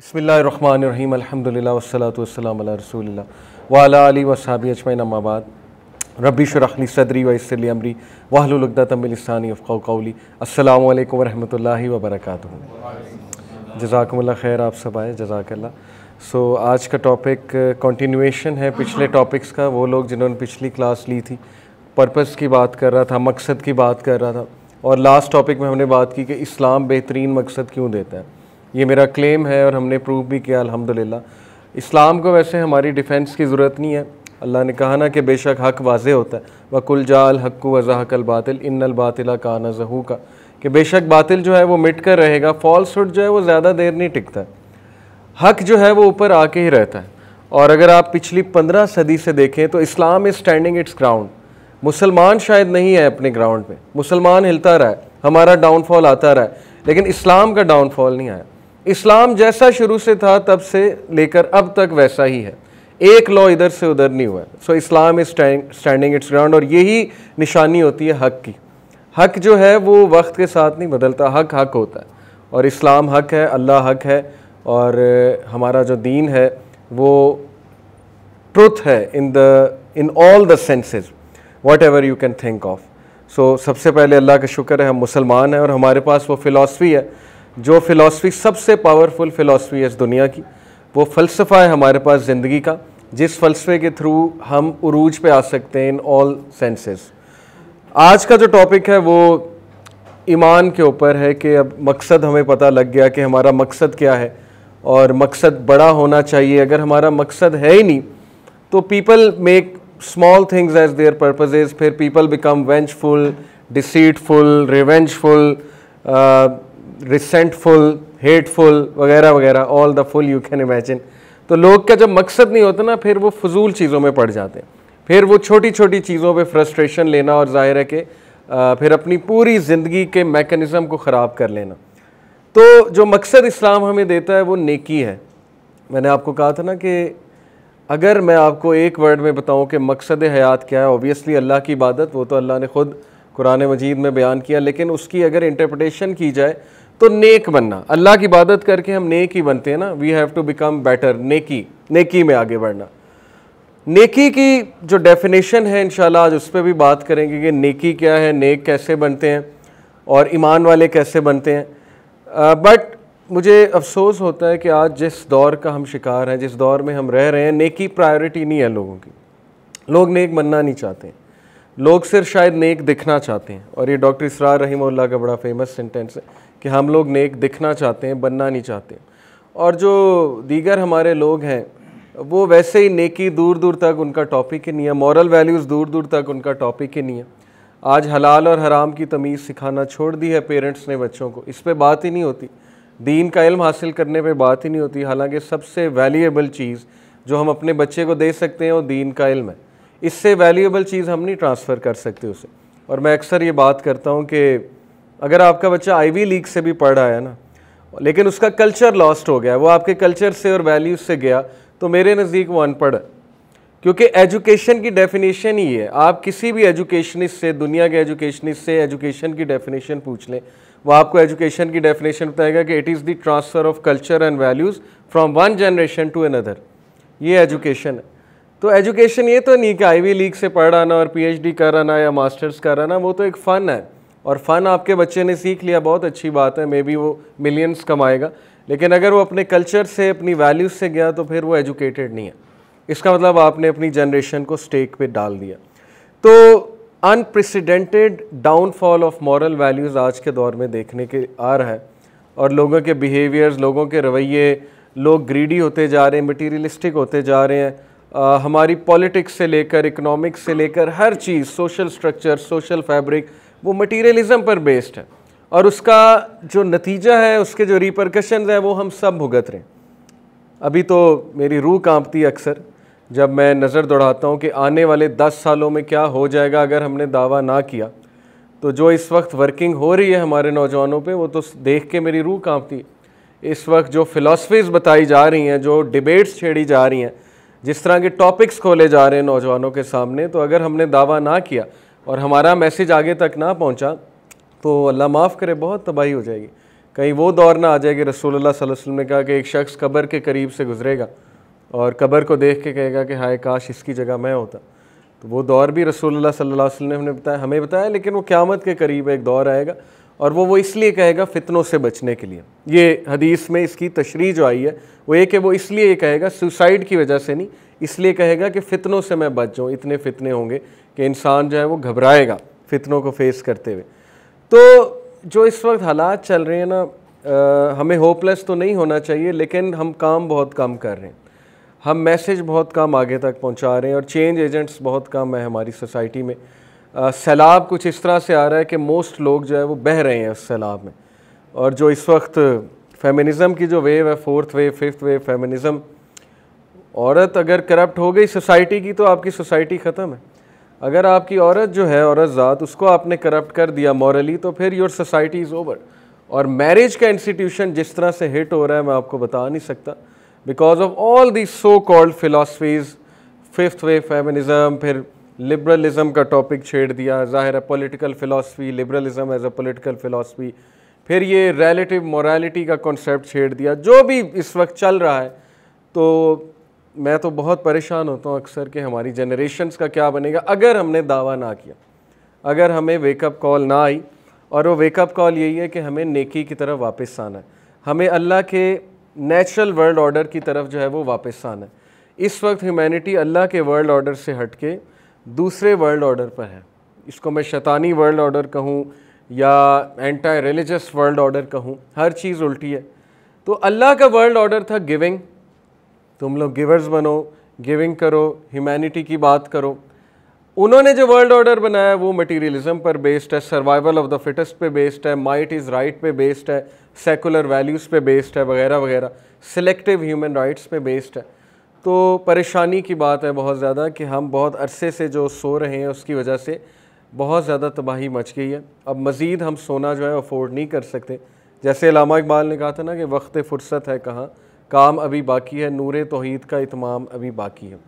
बसमीम अल्हम्दुलिल्लाह वस्सलातु वस्सलाम अला रसूलिल्लाह वसाबी अजमैन अम्माबाद रबी शरखली सदरी वसली अमरी वाहलुलगदतमिलसानी फ़ौकौली अल्लाम वरहमल वबरक जजाकमल्ला खैर आप सब आए जजाकल्ला सो so, आज का टॉपिक कंटिन्यूएशन है पिछले टॉपिक्स का वो लोग जिन्होंने पिछली क्लास ली थी पर्पस की बात कर रहा था मकसद की बात कर रहा था और लास्ट टॉपिक में हमने बात की कि इस्लाम बेहतरीन मकसद क्यों देता है ये मेरा क्लेम है और हमने प्रूव भी किया अल्हम्दुलिल्लाह इस्लाम को वैसे हमारी डिफेंस की ज़रूरत नहीं है अल्लाह ने कहा ना कि बेशक हक वाज होता है वकुल जाल हक वज़ाकल बातिल इन बातिला का नजहू का कि बेशक बातिल जो है वो मिट कर रहेगा फॉल्सुड जो है वो ज़्यादा देर नहीं टिकता है हक जो है वो ऊपर आके ही रहता है और अगर आप पिछली पंद्रह सदी से देखें तो Islam is standing its ground मुसलमान शायद नहीं है अपने ग्राउंड पे मुसलमान हिलता रहा है हमारा डाउनफॉल आता रहा है लेकिन इस्लाम का डाउनफॉल नहीं आया इस्लाम जैसा शुरू से था तब से लेकर अब तक वैसा ही है एक लॉ इधर से उधर नहीं हुआ so Islam is standing its ground और यही निशानी होती है हक की हक जो है वो वक्त के साथ नहीं बदलता हक हक होता है और इस्लाम हक है अल्लाह हक है और हमारा जो दीन है वो ट्रुथ है in the in all the senses whatever you can think of so सबसे पहले अल्लाह का शुक्र है हम मुसलमान हैं और हमारे पास वो फ़िलासफ़ी है जो फ़िलासफ़ी सबसे पावरफुल फ़िलासफ़ी है इस दुनिया की वो फ़लसफ़ा है हमारे पास ज़िंदगी का जिस फ़लसफ़े के थ्रू हम उरूज पे आ सकते हैं इन ऑल सेंसेस आज का जो टॉपिक है वो ईमान के ऊपर है कि अब मकसद हमें पता लग गया कि हमारा मकसद क्या है और मकसद बड़ा होना चाहिए अगर हमारा मकसद है ही नहीं तो people make small things as their purposes फिर people become vengeful deceitful revengeful resentful hateful वगैरह वगैरह all the full you can imagine तो लोग का जब मकसद नहीं होता ना फिर वो फजूल चीज़ों में पड़ जाते हैं फिर वो छोटी छोटी चीज़ों पे फ्रस्ट्रेशन लेना और ज़ाहिर है कि फिर अपनी पूरी ज़िंदगी के मेकनिज़म को ख़राब कर लेना तो जो मकसद इस्लाम हमें देता है वो नेकी है मैंने आपको कहा था ना कि अगर मैं आपको एक वर्ड में बताऊं कि मकसद हयात क्या है ओबियसली अल्लाह की इबादत वो तो अल्लाह ने ख़ुद कुरान मजीद में बयान किया लेकिन उसकी अगर इंटरप्रटेशन की जाए तो नेक बनना अल्लाह की इबादत करके हम नेक ही बनते हैं ना we have to become better नेकी नेकी में आगे बढ़ना नेकी की जो डेफिनेशन है इन आज उस पर भी बात करेंगे कि नेकी क्या है नेक कैसे बनते हैं और ईमान वाले कैसे बनते हैं बट मुझे अफसोस होता है कि आज जिस दौर का हम शिकार हैं जिस दौर में हम रह रहे हैं नेकी प्रायोरिटी नहीं है लोगों की लोग नेक बनना नहीं चाहते हैं लोग सिर्फ शायद नेक दिखना चाहते हैं और ये डॉक्टर इसरार रहीमल्ला का बड़ा फेमस सेंटेंस है कि हम लोग नेक दिखना चाहते हैं बनना नहीं चाहते और जो दीगर हमारे लोग हैं वो वैसे ही नेकी दूर दूर तक उनका टॉपिक ही नहीं है मॉरल वैल्यूज़ दूर दूर तक उनका टॉपिक ही नहीं है आज हलाल और हराम की तमीज़ सिखाना छोड़ दी है पेरेंट्स ने बच्चों को इस पर बात ही नहीं होती दीन का इल्म हासिल करने पर बात ही नहीं होती हालांकि सबसे वैल्यूएबल चीज़ जो हम अपने बच्चे को दे सकते हैं वो दीन का इल्म है इससे वैल्यूएबल चीज़ हम नहीं ट्रांसफ़र कर सकते उसे और मैं अक्सर ये बात करता हूँ कि अगर आपका बच्चा आईवी लीग से भी पढ़ रहा है ना लेकिन उसका कल्चर लॉस्ट हो गया वो आपके कल्चर से और वैल्यूज से गया तो मेरे नज़दीक वो अनपढ़ क्योंकि एजुकेशन की डेफिनेशन ही है आप किसी भी एजुकेशनिस्ट से दुनिया के एजुकेशनिस्ट से एजुकेशन की डेफिनेशन पूछ लें वो आपको एजुकेशन की डेफिनेशन बताएगा कि it is the transfer of culture and values from one generation to another ये एजुकेशन है तो एजुकेशन ये तो नहीं कि आईवी लीग से पढ़ आना और पीएचडी डी कराना या मास्टर्स कराना वो तो एक फ़न है और फ़न आपके बच्चे ने सीख लिया बहुत अच्छी बात है मे बी वो मिलियंस कमाएगा लेकिन अगर वो अपने कल्चर से अपनी वैल्यूज़ से गया तो फिर वो एजुकेटेड नहीं है इसका मतलब आपने अपनी जनरेशन को स्टेक पे डाल दिया तो unprecedented downfall of moral values आज के दौर में देखने के आ रहा है और लोगों के बिहेवियर्स लोगों के रवैये लोग ग्रीडी होते जा रहे हैं मटीरियलिस्टिक होते जा रहे हैं आ, हमारी पॉलिटिक्स से लेकर इकोनॉमिक्स से लेकर हर चीज़ सोशल स्ट्रक्चर सोशल फैब्रिक वो मटीरियलिज़म पर बेस्ड है और उसका जो नतीजा है उसके जो रिपरकशन है वो हम सब भुगत रहे हैं अभी तो मेरी रूह कांपती अक्सर जब मैं नज़र दौड़ाता हूँ कि आने वाले दस सालों में क्या हो जाएगा अगर हमने दावा ना किया तो जो इस वक्त वर्किंग हो रही है हमारे नौजवानों पे वो तो देख के मेरी रूह कांपती है इस वक्त जो फ़िलासफ़ीज़ बताई जा रही हैं जो डिबेट्स छेड़ी जा रही हैं जिस तरह के टॉपिक्स खोले जा रहे हैं नौजवानों के सामने तो अगर हमने दावा ना किया और हमारा मैसेज आगे तक ना पहुँचा तो अल्लाह माफ़ करे बहुत तबाही हो जाएगी कहीं वो दौर ना आ जाएगी कि रसूलुल्लाह सल्लल्लाहु अलैहि वसल्लम ने कहा कि एक शख्स कब्र के करीब से गुजरेगा और कब्र को देख के कहेगा कि हाय काश इसकी जगह मैं होता तो वो दौर भी रसूलुल्लाह सल्लल्लाहु अलैहि वसल्लम ने बताया हमें बताया लेकिन वो क़्यामत के करीब एक दौर आएगा और वो वो इसलिए कहेगा फितनों से बचने के लिए ये हदीस में इसकी तशरी जो आई है वो एक है वो इसलिए ये कहेगा सुसाइड की वजह से नहीं इसलिए कहेगा कि फ़ितनों से मैं बच जाऊँ इतने फितने होंगे कि इंसान जो है वो घबराएगा फितनों को फेस करते हुए तो जो इस वक्त हालात चल रहे हैं ना आ, हमें होपलेस तो नहीं होना चाहिए लेकिन हम काम बहुत कम कर रहे हैं हम मैसेज बहुत कम आगे तक पहुंचा रहे हैं और चेंज एजेंट्स बहुत कम है हमारी सोसाइटी में सैलाब कुछ इस तरह से आ रहा है कि मोस्ट लोग जो है वो बह रहे हैं उस सैलाब में और जो इस वक्त फेमिनिज़म की जो वेव है fourth wave fifth wave feminism औरत अगर करप्ट हो गई सोसाइटी की तो आपकी सोसाइटी ख़त्म है अगर आपकी औरत जो है औरत ज़ात उसको आपने करप्ट कर दिया मॉरली तो फिर योर सोसाइटी इज़ ओवर और मैरिज का इंस्टीट्यूशन जिस तरह से हिट हो रहा है मैं आपको बता नहीं सकता because of all the so called philosophies fifth wave feminism फिर लिबरलिज़म का टॉपिक छेड़ दिया ज़ाहिर है political philosophy liberalism as a political philosophy फिर ये रेलेटिव मोरालिटी का कॉन्सेप्ट छेड़ दिया जो भी इस वक्त चल रहा है तो मैं तो बहुत परेशान होता हूँ अक्सर कि हमारी जनरेशन का क्या बनेगा अगर हमने दावा ना किया अगर हमें वेकअप कॉल ना आई और वो वेकअप कॉल यही है कि हमें नेकी की तरफ वापस आना है हमें अल्लाह के नेचुरल वर्ल्ड ऑर्डर की तरफ जो है वो वापस आना है इस वक्त ह्यूमैनिटी अल्लाह के वर्ल्ड ऑर्डर से हट के दूसरे वर्ल्ड ऑर्डर पर है इसको मैं शैतानी वर्ल्ड ऑर्डर कहूँ या एंटी रिलीजस वर्ल्ड ऑर्डर कहूँ हर चीज़ उल्टी है तो अल्लाह का वर्ल्ड ऑर्डर था गिविंग तुम लोग गिवर्स बनो गिविंग करो ह्यूमैनिटी की बात करो उन्होंने जो वर्ल्ड ऑर्डर बनाया वो मटेरियलिज्म पर बेस्ड है सर्वाइवल ऑफ द फिटेस्ट पे बेस्ड है माइट इज़ राइट पे बेस्ड है सेकुलर वैल्यूज़ पे बेस्ड है वगैरह वगैरह सिलेक्टिव ह्यूमन राइट्स पे बेस्ड है तो परेशानी की बात है बहुत ज़्यादा कि हम बहुत अरसे से जो सो रहे हैं उसकी वजह से बहुत ज़्यादा तबाही मच गई है अब मज़ीद हम सोना जो है अफोर्ड नहीं कर सकते जैसे लामा इकबाल ने कहा था ना कि वक्त फ़ुर्सत है कहाँ काम अभी बाकी है नूर तोहद का इतमाम अभी बाकी है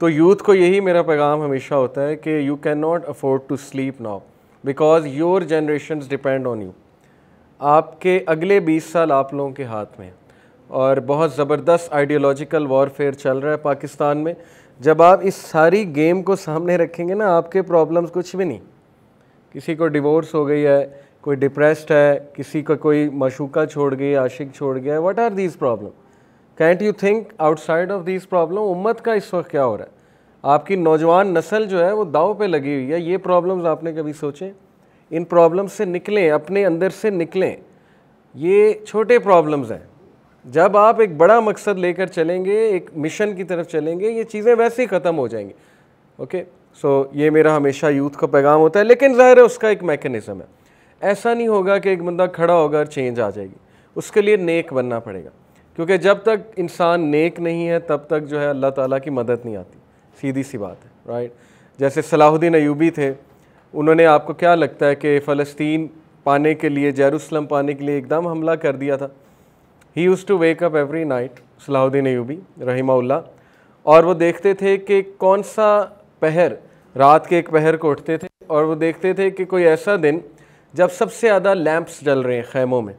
तो यूथ को यही मेरा पैगाम हमेशा होता है कि you can not afford to sleep now because your generation depend on you आपके अगले 20 साल आप लोगों के हाथ में हैं और बहुत ज़बरदस्त आइडियोलॉजिकल वॉरफेयर चल रहा है पाकिस्तान में जब आप इस सारी गेम को सामने रखेंगे ना आपके प्रॉब्लम्स कुछ भी नहीं किसी को डिवोर्स हो गई है कोई डिप्रेस्ड है किसी का को कोई मशूका छोड़ गई आशिक छोड़ गया what are these problem can't you think outside of these problem उम्मत का इस वक्त क्या हो रहा है आपकी नौजवान नस्ल जो है वो दाव पे लगी हुई है ये प्रॉब्लम्स आपने कभी सोचे इन प्रॉब्लम से निकलें अपने अंदर से निकलें ये छोटे प्रॉब्लम्स हैं जब आप एक बड़ा मकसद लेकर चलेंगे एक मिशन की तरफ चलेंगे ये चीज़ें वैसे ही ख़त्म हो जाएंगी ओके सो so, ये मेरा हमेशा यूथ का पैगाम होता है लेकिन ज़ाहिर है उसका एक मैकेनिज़्म है ऐसा नहीं होगा कि एक बंदा खड़ा होगा और चेंज आ जाएगी उसके लिए नेक बनना पड़ेगा क्योंकि जब तक इंसान नेक नहीं है तब तक जो है अल्लाह ताला की मदद नहीं आती सीधी सी बात है राइट जैसे सलाहुद्दीन अयूबी थे उन्होंने आपको क्या लगता है कि फ़लस्तीन पाने के लिए जेरूसलम पाने के लिए एकदम हमला कर दिया था he used to wake up every night Salahuddin यूबी रहीमाउल्ला और वो देखते थे कि कौन सा पहर रात के एक पहर को उठते थे और वो देखते थे कि कोई ऐसा दिन जब सबसे ज़्यादा लैंप्स जल रहे हैं खैमों में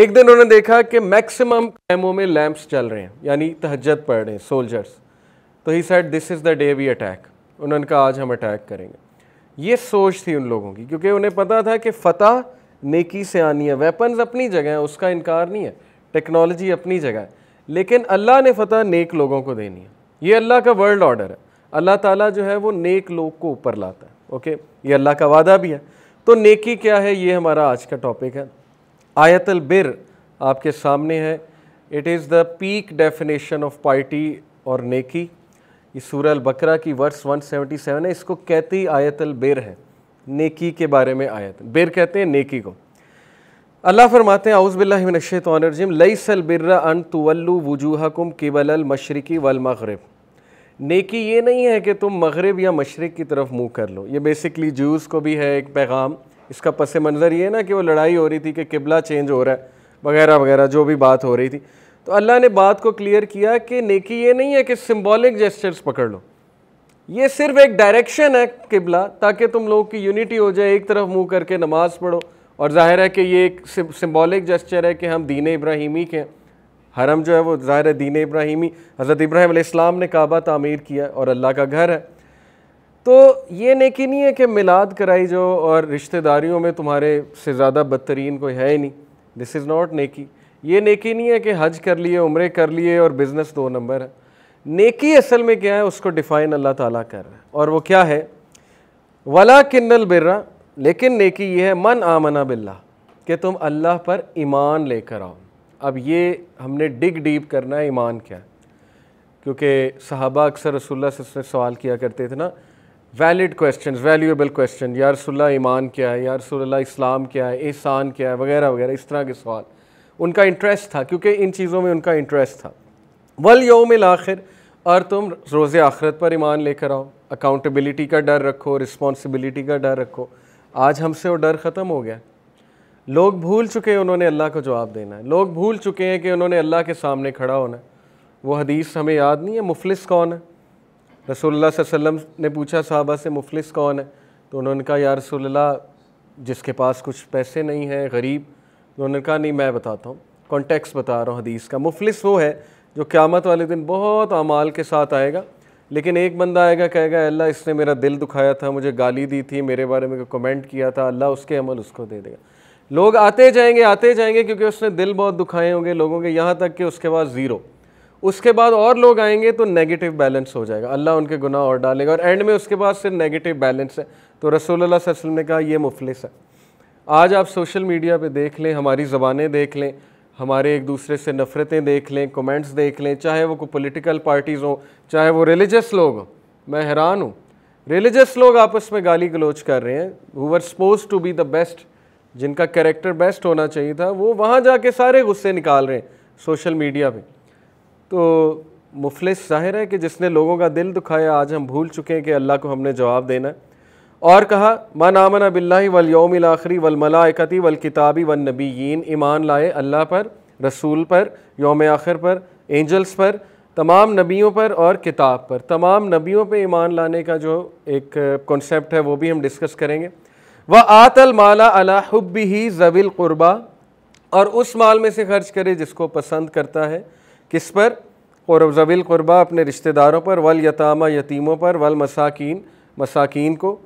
एक दिन उन्होंने देखा कि मैक्सिमम खैमों में लैंप्स चल रहे हैं यानी तहजत पढ़ रहे हैं सोल्जर्स तो he said this is the day we attack उन्होंने कहा आज हम अटैक करेंगे ये सोच थी उन लोगों की क्योंकि उन्हें पता था कि फ़तह नेकी से आनी है वेपन्स अपनी जगह है उसका इनकार नहीं है टेक्नोलॉजी अपनी जगह है लेकिन अल्लाह ने फतह नेक लोगों को देनी है ये अल्लाह का वर्ल्ड ऑर्डर है अल्लाह ताला जो है वो नेक लोग को ऊपर लाता है ओके ये अल्लाह का वादा भी है तो नेकी क्या है ये हमारा आज का टॉपिक है आयतल बिर आपके सामने है it is the peak definition of party और नेकी ये सूर्य बकरा की वर्स 177 है इसको कहती आयतल बिर है नेकी के बारे में आयत बिर कहते हैं नेकी को अल्लाह फरमाते हैं अउज़बिल्लाशतरजिम लई सल बिर्रा अन तवल्लु वजूहकुम किबल मशरक़ी वल नेकी ये नहीं है कि तुम मगरब या मशरक़ की तरफ मुँह कर लो ये बेसिकली जूस को भी है एक पैगाम इसका पस मंज़र ये ना कि वो लड़ाई हो रही थी कि किबला चेंज हो रहा है वगैरह वगैरह जो भी बात हो रही थी तो अल्लाह ने बात को क्लियर किया कि नेकी ये नहीं है कि सिम्बॉलिक जेस्चर्स पकड़ लो ये सिर्फ एक डायरेक्शन है किबला ताकि तुम लोगों की यूनिटी हो जाए एक तरफ मुंह करके नमाज पढ़ो और जाहिर है कि ये एक सिम्बॉलिक जस्चर है कि हम दीन इब्राहिमी के हरम जो है वो ज़ाहिर है दीन इब्राहिमी हज़रत इब्राहिम इस्लाम ने काबा तामीर किया और अल्लाह का घर है तो ये नेकी नहीं है कि मिलाद कराई जाओ और रिश्तेदारियों में तुम्हारे से ज़्यादा बदतरीन कोई है ही नहीं दिस इज़ नॉट नेकी ये नेकी नहीं है कि हज कर लिए उम्र कर लिए और बिज़नेस दो नंबर है नेकी असल में क्या है उसको डिफ़ाइन अल्लाह ताला कर रहा है और वो क्या है वला किन्नल बिर्रा लेकिन नेकी ये है मन आमना बिल्ला कि तुम अल्लाह पर ईमान लेकर आओ अब ये हमने डिग डीप करना है ईमान क्या है क्योंकि सहाबा अक्सर रसुल्ला से उसने सवाल किया करते थे ना वैलिड क्वेश्चन वैल्यूएबल क्वेश्चन या रसुल्ला ईमान क्या है या रसुल्ला इस्लाम क्या है एहसान क्या है वगैरह वगैरह इस तरह के सवाल उनका इंटरेस्ट था क्योंकि इन चीज़ों में उनका इंटरेस्ट था वल योम आखिर और तुम रोज़ आखरत पर ईमान लेकर आओ अकाउंटेबिलिटी का डर रखो रिस्पॉन्सिबिलिटी का डर रखो आज हमसे वो डर ख़त्म हो गया लोग भूल चुके हैं उन्होंने अल्लाह को जवाब देना है लोग भूल चुके हैं कि उन्होंने अल्लाह के सामने खड़ा होना है वो हदीस हमें याद नहीं है मुफलिस कौन है रसोल्ला वसलम ने पूछा साहबा से मुफलिस कौन है तो उन्होंने कहा यार रसोल्ला जिसके पास कुछ पैसे नहीं हैं गरीब तो उन्होंने कहा नहीं मैं बताता हूँ कॉन्टेक्स्ट बता रहा हूँ हदीस का मुफलिस वो है जो क़्यामत वाले दिन बहुत अमाल के साथ आएगा लेकिन एक बंदा आएगा कहेगा अल्लाह इसने मेरा दिल दुखाया था मुझे गाली दी थी मेरे बारे में कमेंट किया था अल्लाह उसके अमल उसको दे देगा लोग आते जाएंगे आते जाएंगे क्योंकि उसने दिल बहुत दुखाए होंगे लोगों के यहाँ तक कि उसके बाद ज़ीरो उसके बाद और लोग आएंगे तो नेगेटिव बैलेंस हो जाएगा अल्लाह उनके गुनाह और डालेगा और एंड में उसके बाद सिर्फ नेगेटिव बैलेंस है तो रसोल्ला वसलम ने कहा यह मुफलिस है आज आप सोशल मीडिया पर देख लें हमारी ज़बानें देख लें हमारे एक दूसरे से नफ़रतें देख लें कमेंट्स देख लें चाहे वो कोई पॉलिटिकल पार्टीज़ हों चाहे वो रिलीजियस लोग हों मैं हैरान हूँ रिलीजियस लोग आपस में गाली गलोच कर रहे हैं who are suppose to be the best जिनका कैरेक्टर बेस्ट होना चाहिए था वो वहाँ जाके सारे गुस्से निकाल रहे हैं सोशल मीडिया पर तो मुफलिस जाहिर है कि जिसने लोगों का दिल दुखाया आज हम भूल चुके हैं कि अल्लाह को हमने जवाब देना है और कहा मन आमन बिल्ला वल योम आखिरी वल मलाकती वल किताबी वन नबीन ईमान लाए अल्लाह पर रसूल पर योम आखिर पर एंजल्स पर तमाम नबियों पर और किताब पर तमाम नबियों पर ईमान लाने का जो एक कॉन्सेप्ट है वो भी हम डिस्कस करेंगे व आतल माला अला हब ही जबिल क़ुरबा और उस माल में से खर्च करे जिसको पसंद करता है किस पर और जबिल क़ुरबा अपने रिश्तेदारों पर वल यतामा यतीमों पर वल मसाकिन मसाकिन को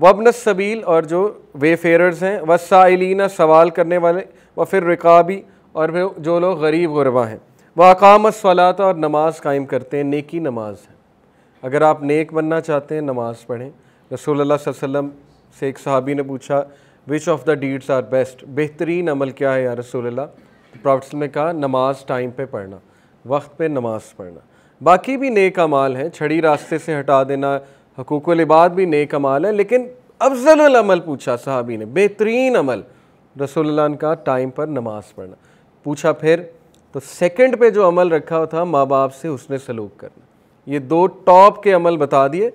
वबन सबील और जो वे फेयरर्स हैं वसाइलना सवाल करने वाले व फिर रिकाबी और फिर जो लोग गरीब गुरबा हैं वह अकाम सलात और नमाज कायम करते हैं नेकी नमाज है अगर आप नेक बनना चाहते हैं नमाज पढ़ें रसूल वसम से एक सहाबी ने पूछा which of the deeds are best बेहतरीन अमल क्या है या रसोल्ला तो प्रॉफिट ने कहा नमाज टाइम पर पढ़ना वक्त पर नमाज पढ़ना बाकी भी नेक अमाल हैं छड़ी रास्ते से हटा देना हकूक लिबाद भी नेक अमाल है लेकिन अफजलमल पूछा साहबी ने बेहतरीन अमल रसोल्ला का टाइम पर नमाज पढ़ना पूछा फिर तो सेकंड पे जो अमल रखा था माँ बाप से उसने सलूक करना ये दो टॉप के अमल बता दिए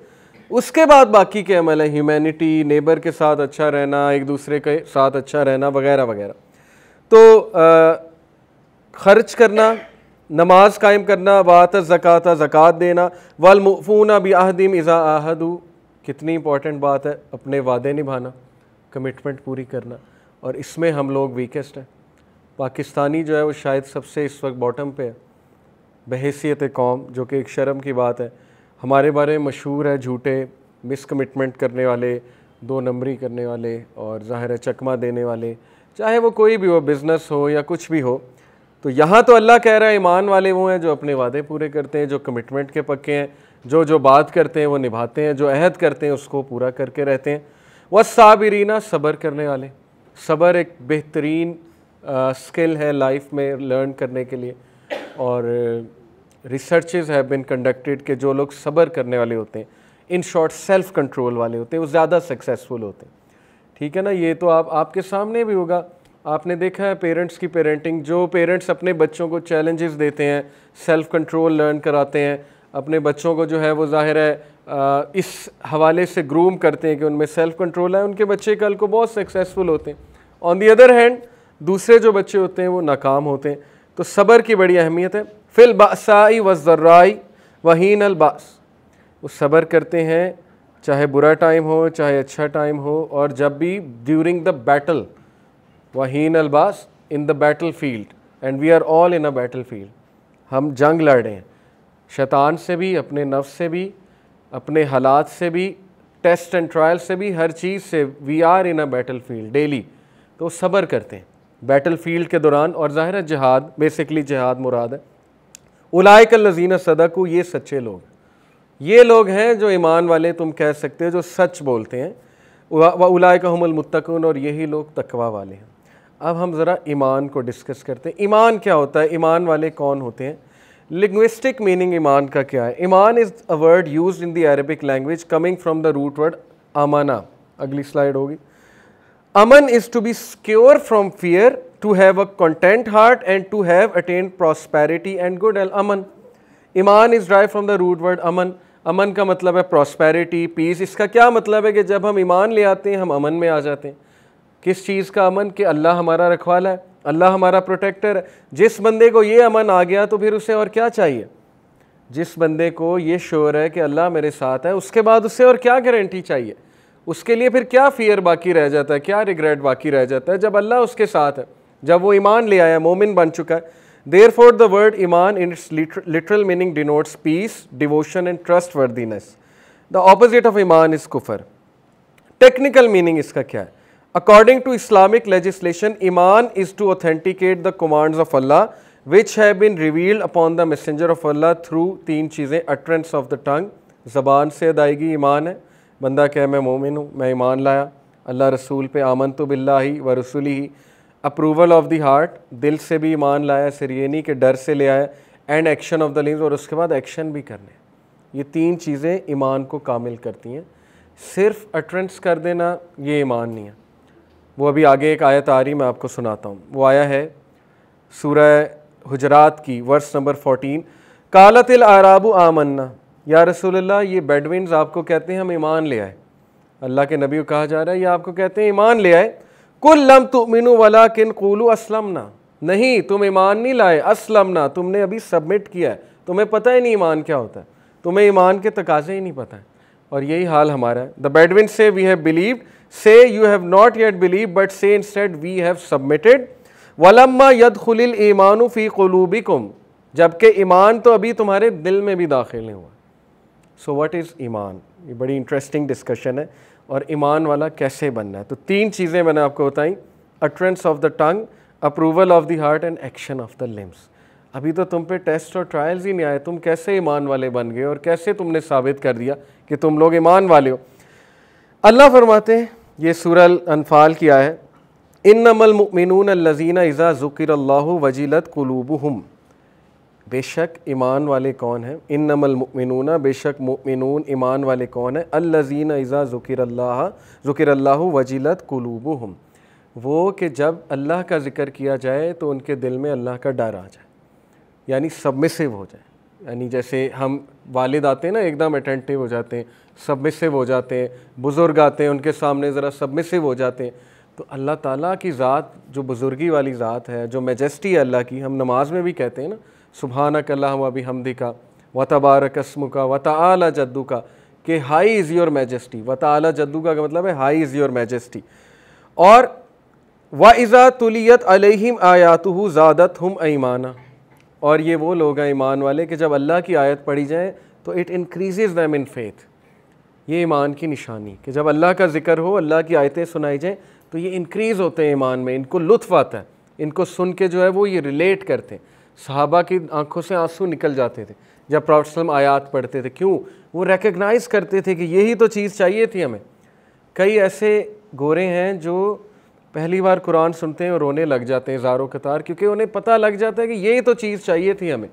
उसके बाद बाकी के अमल हैं ह्यूमैनिटी नेबर के साथ अच्छा रहना एक दूसरे के साथ अच्छा रहना वगैरह वगैरह तो आ, खर्च करना नमाज कायम करना वात जक़ात ज़क़़त देना वलमफ़ून अभी आहदीम इज़ा आहदू कितनी इंपॉर्टेंट बात है अपने वादे निभाना कमिटमेंट पूरी करना और इसमें हम लोग वीकेस्ट हैं पाकिस्तानी जो है वो शायद सबसे इस वक्त बॉटम पे है बहसीत कौम जो कि एक शर्म की बात है हमारे बारे में मशहूर है झूठे मिस कमिटमेंट करने वाले दो नंबरी करने वाले और ज़ाहिर चकमा देने वाले चाहे वो कोई भी हो बिज़नेस हो या कुछ भी हो तो यहाँ तो अल्लाह कह रहा है ईमान वाले वो हैं जो अपने वादे पूरे करते हैं जो कमिटमेंट के पक्के हैं जो जो बात करते हैं वो निभाते हैं जो अहद करते हैं उसको पूरा करके रहते हैं वह साबरीना सब्र करने वाले सब्र एक बेहतरीन स्किल है लाइफ में लर्न करने के लिए और रिसर्चेज हैव बिन कंडक्टेड के जो लोग सब्र करने वाले होते हैं इन शॉर्ट सेल्फ कंट्रोल वाले होते हैं वो ज़्यादा सक्सेसफुल होते हैं ठीक है ना ये तो आप आपके सामने भी होगा आपने देखा है पेरेंट्स की पेरेंटिंग जो पेरेंट्स अपने बच्चों को चैलेंजेस देते हैं सेल्फ कंट्रोल लर्न कराते हैं अपने बच्चों को जो है वो ज़ाहिर है आ, इस हवाले से ग्रूम करते हैं कि उनमें सेल्फ कंट्रोल है उनके बच्चे कल को बहुत सक्सेसफुल होते हैं ऑन दी अदर हैंड दूसरे जो बच्चे होते हैं वो नाकाम होते हैं तो सब्र की बड़ी अहमियत है फिल बासाई व जर्राई वहीन अलबास वो सब्र करते हैं चाहे बुरा टाइम हो चाहे अच्छा टाइम हो और जब भी ड्यूरिंग द बैटल वहीन अलबास in the battlefield and we are all in a battlefield हम जंग लड़ रहे हैं शैतान से भी अपने नफ्स से भी अपने हालात से भी टेस्ट एंड ट्रायल से भी हर चीज़ से we are in a battlefield daily तो सब्र करते हैं बैटल फील्ड के दौरान और ज़ाहिर है जहाद बेसिकली जहाद मुराद है उलायक लजीना सदकू ये सच्चे लोग ये लोग हैं जो ईमान वाले तुम कह सकते हो जो सच बोलते हैं उलायक हमलमतकन और यही लोग तकवा वाले हैं अब हम ज़रा ईमान को डिस्कस करते हैं ईमान क्या होता है ईमान वाले कौन होते हैं लिंग्विस्टिक मीनिंग ईमान का क्या है ईमान is a word use in the Arabic language coming from the root word अमाना अगली स्लाइड होगी अमन is to be secure from fear to have a content heart and to have attain prosperity and good एल अमन ईमान is derive from the root word अमन अमन का मतलब है प्रॉस्पैरिटी पीस इसका क्या मतलब है कि जब हम ईमान ले आते हैं हम अमन में आ जाते हैं किस चीज़ का अमन कि अल्लाह हमारा रखवाला है अल्लाह हमारा प्रोटेक्टर है जिस बंदे को ये अमन आ गया तो फिर उसे और क्या चाहिए जिस बंदे को ये शोर है कि अल्लाह मेरे साथ है उसके बाद उसे और क्या गारंटी चाहिए उसके लिए फिर क्या फियर बाकी रह जाता है क्या रिग्रेट बाकी रह जाता है जब अल्लाह उसके साथ है जब वो ईमान ले आया मोमिन बन चुका है देयर फॉर द वर्ड ईमान in its literal meaning denotes peace devotion and trustworthiness the opposite of ईमान इज़ कुफर टेक्निकल मीनिंग इसका क्या है अकॉर्डिंग टू इस्लामिक लेजिस्लेशन ईमान is to authenticate the command of Allah which have been revealed upon the messenger of Allah through तीन चीज़ें utterance of the टंग ज़बान से अदायगी ईमान है बंदा क्या मैं मोमिन हूँ मैं ईमान लाया अल्लाह रसूल पे आमन तो बिल्ला ही व रसूली ही अप्रूवल ऑफ दी हार्ट दिल से भी ईमान लाया सिर ये नहीं कि डर से ले आया एंड एक्शन ऑफ द लिंग और उसके बाद एक्शन भी करने ये तीन चीज़ें ईमान को कामिल करती हैं सिर्फ अटरेंस कर देना ये ईमान नहीं है वो अभी आगे एक आयत आ रही मैं आपको सुनाता हूँ वो आया है सूरह हजरात की वर्स नंबर फोर्टीन कालतिल आराबू आमन्ना या रसोल्ला ये बेडविन आपको कहते हैं हम ईमान ले आए अल्लाह के नबी को कहा जा रहा है ये आपको कहते हैं ईमान ले आए कुल लम तुमिनु वला किन कोलू ना नहीं तुम ईमान नहीं लाए असलम ना तुमने अभी सबमिट किया है तुम्हें पता ही नहीं ईमान क्या होता है तुम्हें ईमान के तकाजे ही नहीं पता है और यही हाल हमारा है the Bedouin say we have believed say you have not yet believed but say instead we have submitted वलम्मा यद खुलिल ईमान फ़ी कुम जबकि ईमान तो अभी तुम्हारे दिल में भी दाखिल नहीं हुआ सो वट इज़ ईमान ये बड़ी इंटरेस्टिंग डिस्कशन है और ईमान वाला कैसे बनना है तो तीन चीज़ें मैंने आपको बताई utterance of the tongue approval of the heart and action of the limbs अभी तो तुम पे टेस्ट और ट्रायल्स ही नहीं आए तुम कैसे ईमान वाले बन गए और कैसे तुमने साबित कर दिया कि तुम लोग ईमान वाले हो अल्लाह फरमाते हैं ये सूरल अनफाल की आय है इन मिनून लजीना इज़ा ज़ुकर वजीलत कलूब हम बेशक ईमान वाले कौन हैं इन मिनूना बेशक मिनून ईमान वाले कौन हैं अलजीन इज़ा ज़ुकर ज़ुकर वजीलत कुलूब हम वो कि जब अल्लाह का ज़िक्र किया जाए तो उनके दिल में अल्लाह का डर आ जाए यानी सबमिसिव हो जाए यानी जैसे हम वालिद आते हैं ना एकदम अटेंटिव हो जाते हैं सबमिसिव हो जाते हैं बुज़ुर्ग आते हैं उनके सामने ज़रा सबमिसिव हो जाते हैं तो अल्लाह ताला की ज़ात जो बुज़ुर्गी वाली ज़ात है जो मेजेस्टी है अल्लाह की हम नमाज में भी कहते हैं ना सुबहाना कल्ला अभी हमदी का व तबारक का व तला जद्दू का कि हाई इज़ योर मेजेस्टी व तला जद्दू का मतलब है हाई इज़ योर मेजेस्टी और व इज़ा तुलियत अलहिम आयातु ज़ादत हम ऐमाना और ये वो लोग हैं ईमान वाले कि जब अल्लाह की आयत पढ़ी जाए तो it increase them in faith ये ईमान की निशानी कि जब अल्लाह का जिक्र हो अल्लाह की आयतें सुनाई जाएँ तो ये इनक्रीज़ होते हैं ईमान में इनको लुत्फ़ आता है इनको सुन के जो है वो ये रिलेट करते हैं सहाबा की आंखों से आंसू निकल जाते थे जब प्रॉफसलम आयात पढ़ते थे क्यों वो रिकगनाइज़ करते थे कि यही तो चीज़ चाहिए थी हमें कई ऐसे गोरे हैं जो पहली बार कुरान सुनते हैं और रोने लग जाते हैं ज़ारो कतार क्योंकि उन्हें पता लग जाता है कि ये तो चीज़ चाहिए थी हमें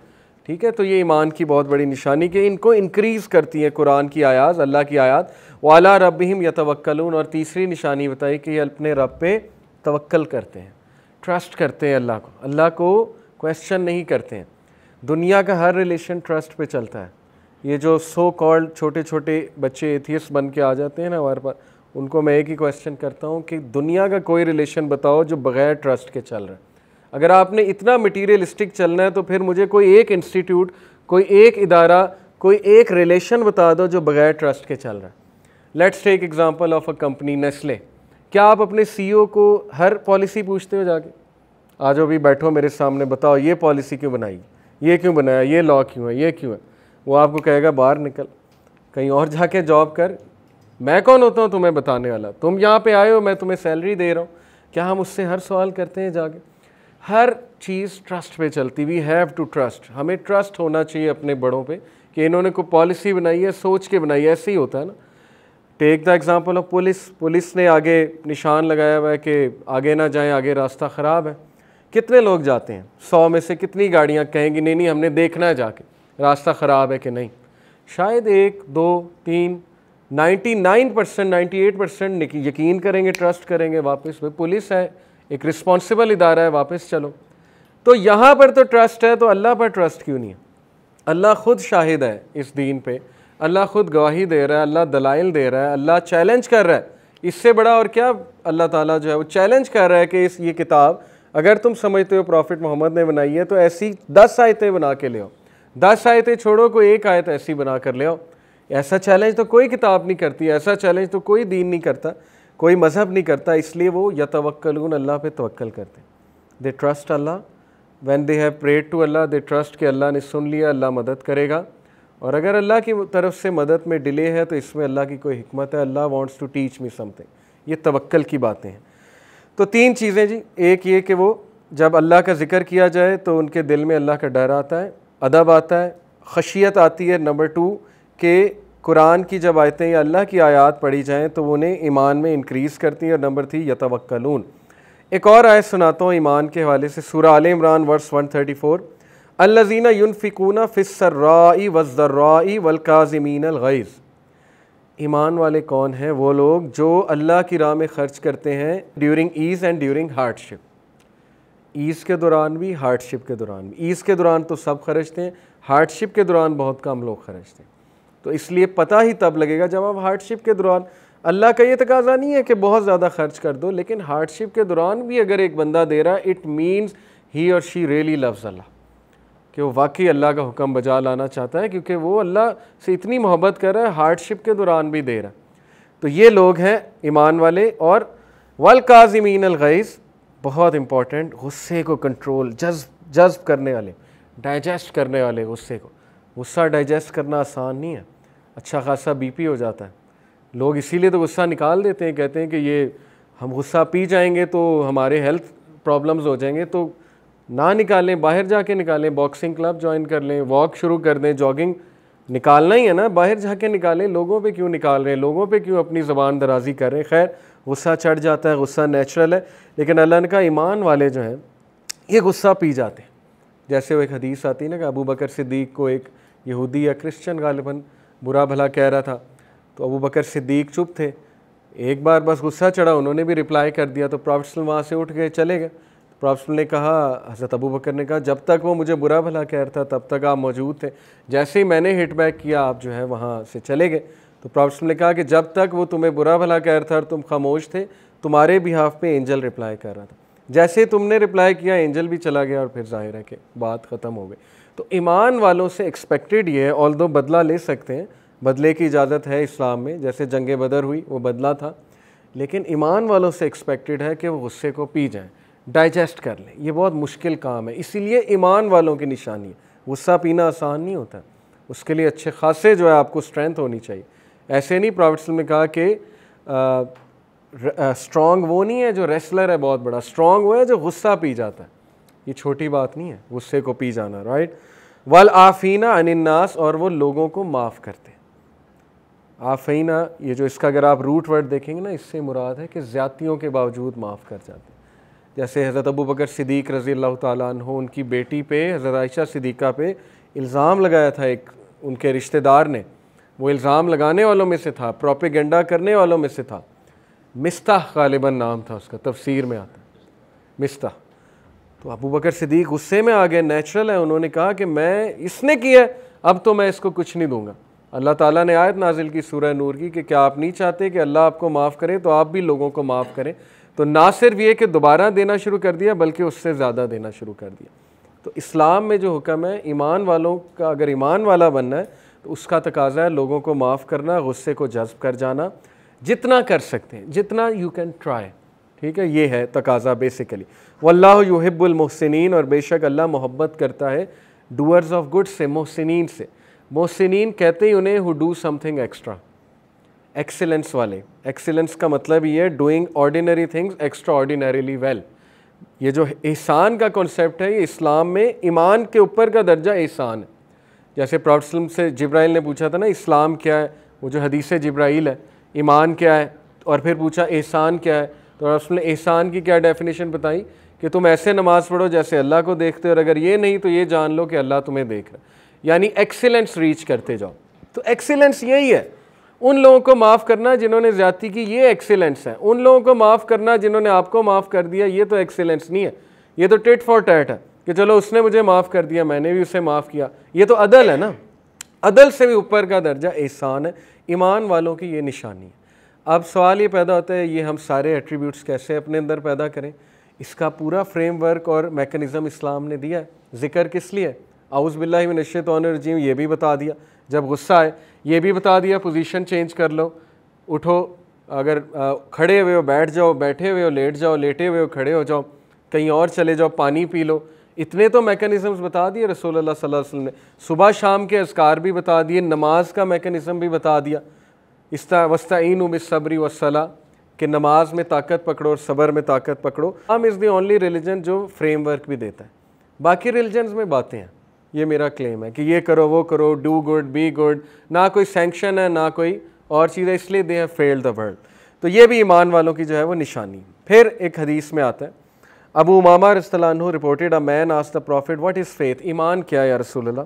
ठीक है तो ये ईमान की बहुत बड़ी निशानी कि इनको इनक्रीज़ करती है कुरान की आयात अल्लाह की आयात वाला रब हिम या तवक्लून और तीसरी निशानी बताई कि ये अपने रब पे तवक्ल करते हैं ट्रस्ट करते हैं अल्लाह को अल्लाह को क्वेश्चन नहीं करते हैं दुनिया का हर रिलेशन ट्रस्ट पे चलता है ये जो सो कॉल्ड छोटे छोटे बच्चे एथियस बन के आ जाते हैं ना हमारे पास उनको मैं एक ही क्वेश्चन करता हूँ कि दुनिया का कोई रिलेशन बताओ जो बगैर ट्रस्ट के चल रहा है अगर आपने इतना मटीरियलिस्टिक चलना है तो फिर मुझे कोई एक इंस्टीट्यूट कोई एक इदारा कोई एक रिलेशन बता दो जो बगैर ट्रस्ट के चल रहा है let's take example of a company Nestle क्या आप अपने सीईओ e को हर पॉलिसी पूछते हो जाके आज अभी बैठो मेरे सामने बताओ ये पॉलिसी क्यों बनाई ये क्यों बनाया ये लॉ क्यों है ये क्यों है वो आपको कहेगा बाहर निकल कहीं और जाके जॉब कर मैं कौन होता हूँ तुम्हें बताने वाला तुम यहाँ पे आए हो मैं तुम्हें सैलरी दे रहा हूँ क्या हम उससे हर सवाल करते हैं जाके हर चीज़ ट्रस्ट पे चलती वी हैव टू ट्रस्ट हमें ट्रस्ट होना चाहिए अपने बड़ों पे कि इन्होंने कोई पॉलिसी बनाई है सोच के बनाई है ऐसे ही होता है ना take the example of police police ने आगे निशान लगाया हुआ है कि आगे ना जाएं आगे रास्ता ख़राब है कितने लोग जाते हैं सौ में से कितनी गाड़ियाँ कहेंगी नहीं नहीं हमने देखना है जाके रास्ता ख़राब है कि नहीं शायद एक दो तीन 99 परसेंट नाइन्टी परसेंट यकीन करेंगे ट्रस्ट करेंगे वापस भाई पुलिस है एक रिस्पॉन्सिबल इदारा है वापस चलो तो यहाँ पर तो ट्रस्ट है तो अल्लाह पर ट्रस्ट क्यों नहीं है अल्लाह ख़ुद शाहिद है इस दीन पे अल्लाह ख़ुद गवाही दे रहा है अल्लाह दलाइल दे रहा है अल्लाह चैलेंज कर रहा है इससे बड़ा और क्या अल्लाह ताला जो है वो चैलेंज कर रहा है कि इस ये किताब अगर तुम समझते हो प्रॉफिट मोहम्मद ने बनाई है तो ऐसी दस आयतें बना के ले आओ दस आयतें छोड़ो कोई एक आयत ऐसी बना कर ले आओ ऐसा चैलेंज तो कोई किताब नहीं करती ऐसा चैलेंज तो कोई दीन नहीं करता कोई मज़हब नहीं करता इसलिए वो तवक्ल अल्लाह पे तवक्ल करते they trust Allah when they have prayed to Allah they trust कि अल्लाह ने सुन लिया अल्लाह मदद करेगा और अगर अल्लाह की तरफ से मदद में डिले है तो इसमें अल्लाह की कोई हमत है Allah wants to teach me something ये तवक्ल की बातें हैं तो तीन चीज़ें जी एक ये कि वो जब अल्लाह का जिक्र किया जाए तो उनके दिल में अल्लाह का डर आता है अदब आता है खशियत आती है नंबर टू कि कुरान की जब आयतें या अल्लाह की आयात पढ़ी जाएँ तो उन्हें ईमान में इनक्रीज़ करती हैं और नंबर थी यतवक्लून एक और आयत सुनाता हूँ ईमान के हवाले से सुर आल इमरान वर्स 134 थर्टी फ़ोर अल्लाजीना युनफिकूना फ़िसर्राई वज़र्राई वलकाज़मीन अलगैज़ ईमान वाले कौन हैं वो लोग जो अल्लाह की राह में ख़र्च करते हैं during ease and during hardship ease के दौरान भी हार्डशिप के दौरान भी ईज़ के दौरान तो सब खर्चते हैं हार्डशिप के दौरान बहुत कम लोग खर्चते हैं तो इसलिए पता ही तब लगेगा जब आप हार्डशिप के दौरान अल्लाह का ये तकाजा नहीं है कि बहुत ज़्यादा खर्च कर दो लेकिन हार्डशिप के दौरान भी अगर एक बंदा दे रहा है इट मीन्स ही और शी रियली लव्स अल्लाह कि वो वाकई अल्लाह का हुक्म बजा लाना चाहता है क्योंकि वो अल्लाह से इतनी मोहब्बत कर रहा है हार्डशिप के दौरान भी दे रहा है तो ये लोग हैं ईमान वाले और वल काजमीन अलगैस बहुत इम्पॉर्टेंट गुस्से को कंट्रोल जज्ब जज्ब करने वाले डाइजेस्ट करने वाले गुस्से को गुस्सा डाइजेस्ट करना आसान नहीं है अच्छा खासा बीपी हो जाता है लोग इसीलिए तो गुस्सा निकाल देते हैं कहते हैं कि ये हम गुस्सा पी जाएंगे तो हमारे हेल्थ प्रॉब्लम्स हो जाएंगे तो ना निकालें बाहर जाके निकालें बॉक्सिंग क्लब ज्वाइन कर लें वॉक शुरू कर दें जॉगिंग निकालना ही है ना बाहर जाके निकालें लोगों पे क्यों निकाल रहे हैं लोगों पे क्यों अपनी ज़बान दराजी कर रहे हैं खैर गुस्सा चढ़ जाता है गुस्सा नेचुरल है लेकिन अल्लाह का ईमान वाले जो हैं ये गुस्सा पी जाते हैं जैसे वो एक हदीस आती है ना कि अबू बकर सिद्दीक को एक यहूदी या क्रिश्चन गालिबा बुरा भला कह रहा था तो अबू बकर सिद्दीक चुप थे एक बार बस गुस्सा चढ़ा उन्होंने भी रिप्लाई कर दिया तो प्रॉफिसल वहाँ से उठ गए चले गए प्रॉफिसल तो ने कहा हज़रत अबू बकर ने कहा जब तक वो मुझे बुरा भला कह रहा था तब तक आप मौजूद थे जैसे ही मैंने हिट बैक किया आप जो है वहाँ से चले गए तो प्रॉफिसल ने कहा कि जब तक वो तुम्हें बुरा भला कह रहा था और तुम खामोश थे तुम्हारे बिहाफ पे एंजल रिप्लाई कर रहा था जैसे ही तुमने रिप्लाई किया एंजल भी चला गया और फिर जाहिर है कि बात ख़त्म हो गई तो ईमान वालों से एक्सपेक्टेड ये है ऑल दो बदला ले सकते हैं बदले की इजाज़त है इस्लाम में जैसे जंग बदर हुई वो बदला था लेकिन ईमान वालों से एक्सपेक्टेड है कि वो गुस्से को पी जाएँ डाइजेस्ट कर लें ये बहुत मुश्किल काम है इसीलिए ईमान वालों की निशानी है गुस्सा पीना आसान नहीं होता उसके लिए अच्छे खासे जो है आपको स्ट्रेंथ होनी चाहिए ऐसे नहीं प्रॉफिट ने कहा कि स्ट्रॉन्ग वो नहीं है जो रेसलर है बहुत बड़ा स्ट्रॉन्ग वो है जो गुस्सा पी जाता है ये छोटी बात नहीं है गुस्से को पी जाना राइट वल आफीना अनन्नास और वो लोगों को माफ़ करते आफीना ये जो इसका अगर आप रूट वर्ड देखेंगे ना इससे मुराद है कि ज़्यादतियों के बावजूद माफ़ कर जाते जैसे हज़रत अबू बकर सिद्दीक रज़ी अल्लाह तह उनकी बेटी पे हज़रत आयशा सिद्दीक़ा पे इल्ज़ाम लगाया था एक उनके रिश्तेदार ने वो इल्ज़ाम लगाने वालों में से था प्रोपेगेंडा करने वालों में से था मिस्ता गालिबा नाम था उसका तफसीर में आता मिस्ता तो अबू बकर सिद्दीक गुस्से में आ गए नेचुरल है उन्होंने कहा कि मैं इसने किया अब तो मैं इसको कुछ नहीं दूंगा अल्लाह ताला ने आयत नाजिल की सूरह नूर की कि क्या आप नहीं चाहते कि अल्लाह आपको माफ़ करे तो आप भी लोगों को माफ़ करें तो ना सिर्फ ये कि दोबारा देना शुरू कर दिया बल्कि उससे ज़्यादा देना शुरू कर दिया तो इस्लाम में जो हुक्म है ईमान वालों का अगर ईमान वाला बनना है तो उसका तकाजा है लोगों को माफ़ करना गुस्से को जज्ब कर जाना जितना कर सकते हैं जितना यू कैन ट्राई ठीक है ये है तकाजा बेसिकली वल्लाह युहब्बुल मोहसिन और बेशक अल्लाह मोहब्बत करता है डूअर्स ऑफ गुड से मोहसिन से मोहसिन कहते ही उन्हें who do something extra excellence वाले एक्सेलेंस का मतलब ये है doing ordinary things extraordinarily well ये जो एहसान का कॉन्सेप्ट है ये इस्लाम में ईमान के ऊपर का दर्जा एहसान है जैसे प्रॉब्सलम से जब्राइल ने पूछा था ना इस्लाम क्या है वो जो हदीस जब्राइल है ईमान क्या है और फिर पूछा एहसान क्या है तो उसने एहसान की क्या डेफिनेशन बताई कि तुम ऐसे नमाज़ पढ़ो जैसे अल्लाह को देखते हो और अगर ये नहीं तो ये जान लो कि अल्लाह तुम्हें देख रहा है यानी एक्सीलेंस रीच करते जाओ तो एक्सीलेंस यही है उन लोगों को माफ़ करना जिन्होंने ज्यादा की ये एक्सीलेंस है उन लोगों को माफ़ करना जिन्होंने आपको माफ़ कर दिया ये तो एक्सीलेंस नहीं है ये तो टिट फॉर टैट है कि चलो उसने मुझे माफ़ कर दिया मैंने भी उसे माफ़ किया ये तो अदल है ना अदल से भी ऊपर का दर्जा एहसान है ईमान वालों की ये निशानी है अब सवाल ये पैदा होता है ये हम सारे एट्रीब्यूट्स कैसे अपने अंदर पैदा करें इसका पूरा फ्रेमवर्क और मेकनिज़म इस्लाम ने दिया है ज़िक्र किस लिए आउज़बिल्लाशत रजीम ये भी बता दिया जब गुस्सा आए ये भी बता दिया पोजीशन चेंज कर लो उठो अगर खड़े हुए हो बैठ जाओ बैठे हुए हो लेट जाओ लेटे हुए हो खड़े हो जाओ कहीं और चले जाओ पानी पी लो इतने तो मेकनिज़म्स बता दिए रसोल्ला सल्लल्लाहु अलैहि वसल्लम ने सुबह शाम के असकार भी बता दिए नमाज का मेकनिज़म भी बता दिया इसता वस्ताइन बिस सबरी वसला कि नमाज में ताकत पकड़ो और सबर में ताकत पकड़ो हम इज़ दी ओनली रिलीजन जो फ्रेमवर्क भी देता है बाकी रिलीजन में बातें हैं ये मेरा क्लेम है कि ये करो वो करो डू गुड बी गुड ना कोई सेंक्शन है ना कोई और चीज़ है इसलिए दे हैं फेल द वर्ल्ड तो ये भी ईमान वालों की जो है वो निशानी फिर एक हदीस में आता है अबू मामा रसलान रिपोर्टेड अ मैन आज the prophet what is faith ईमान क्या है या रसूल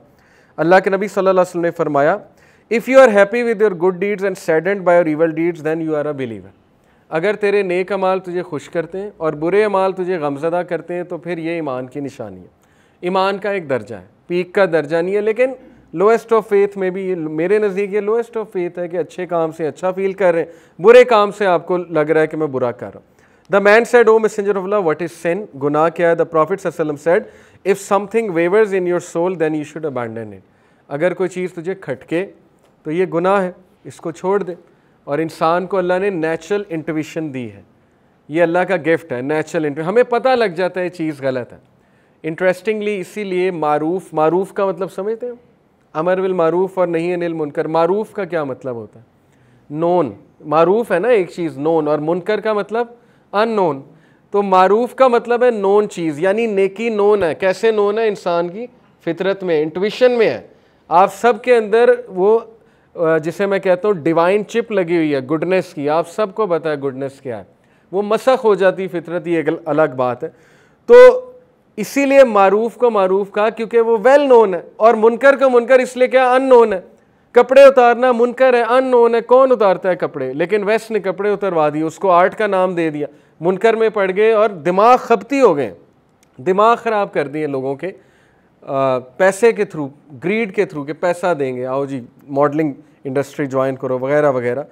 अल्लाह के नबी सल्लल्लाहु अलैहि वसल्लम ने फरमाया if you are happy with your good deeds and saddened by your evil deeds then you are a believer अगर तेरे नेक अमाल तुझे खुश करते हैं और बुरे अमाल तुझे गमजदा करते हैं तो फिर ये ईमान की निशानी है ईमान का एक दर्जा है पीक का दर्जा नहीं है लेकिन लोएस्ट ऑफ फेथ में भी ये मेरे नज़दीक ये लोएस्ट ऑफ फेथ है कि अच्छे काम से अच्छा फील कर रहे हैं बुरे काम से आपको लग रहा है कि मैं बुरा कर रहा हूँ the man said O messenger of लव वट इज़ सेन गुना क्या है द प्रॉफिट सल्लम said if something wavers in your soul then you should abandon it अगर कोई चीज़ तुझे खटके तो ये गुनाह है इसको छोड़ दें और इंसान को अल्लाह ने नेचुरल इंटविशन दी है ये अल्लाह का गिफ्ट है नेचुरल इंट हमें पता लग जाता है चीज़ गलत है इंटरेस्टिंगली इसीलिए मारूफ मारूफ का मतलब समझते हैं अमर विल मारूफ और नहीं अनिल मुनकर मारूफ का क्या मतलब होता है नोन मारूफ है ना एक चीज़ नोन और मुनकर का मतलब अननोन तो मारूफ का मतलब है नोन चीज़ यानी नेकी नोन है कैसे नोन है इंसान की फितरत में इंटविशन में है आप सब के अंदर वो जिसे मैं कहता हूँ डिवाइन चिप लगी हुई है गुडनेस की आप सबको बताए गुडनेस क्या है वो मसख हो जाती फितरत ये अलग बात है तो इसीलिए मारूफ को मारूफ कहा क्योंकि वो वेल नोन है और मुनकर को मुनकर इसलिए क्या अन नोन है कपड़े उतारना मुनकर है अन नोन है कौन उतारता है कपड़े लेकिन वेस्ट ने कपड़े उतरवा दिए उसको आर्ट का नाम दे दिया मुनकर में पड़ गए और दिमाग खपती हो गए दिमाग ख़राब कर दिए लोगों के आ, पैसे के थ्रू ग्रीड के थ्रू के पैसा देंगे आओ जी मॉडलिंग इंडस्ट्री ज्वाइन करो वगैरह वगैरह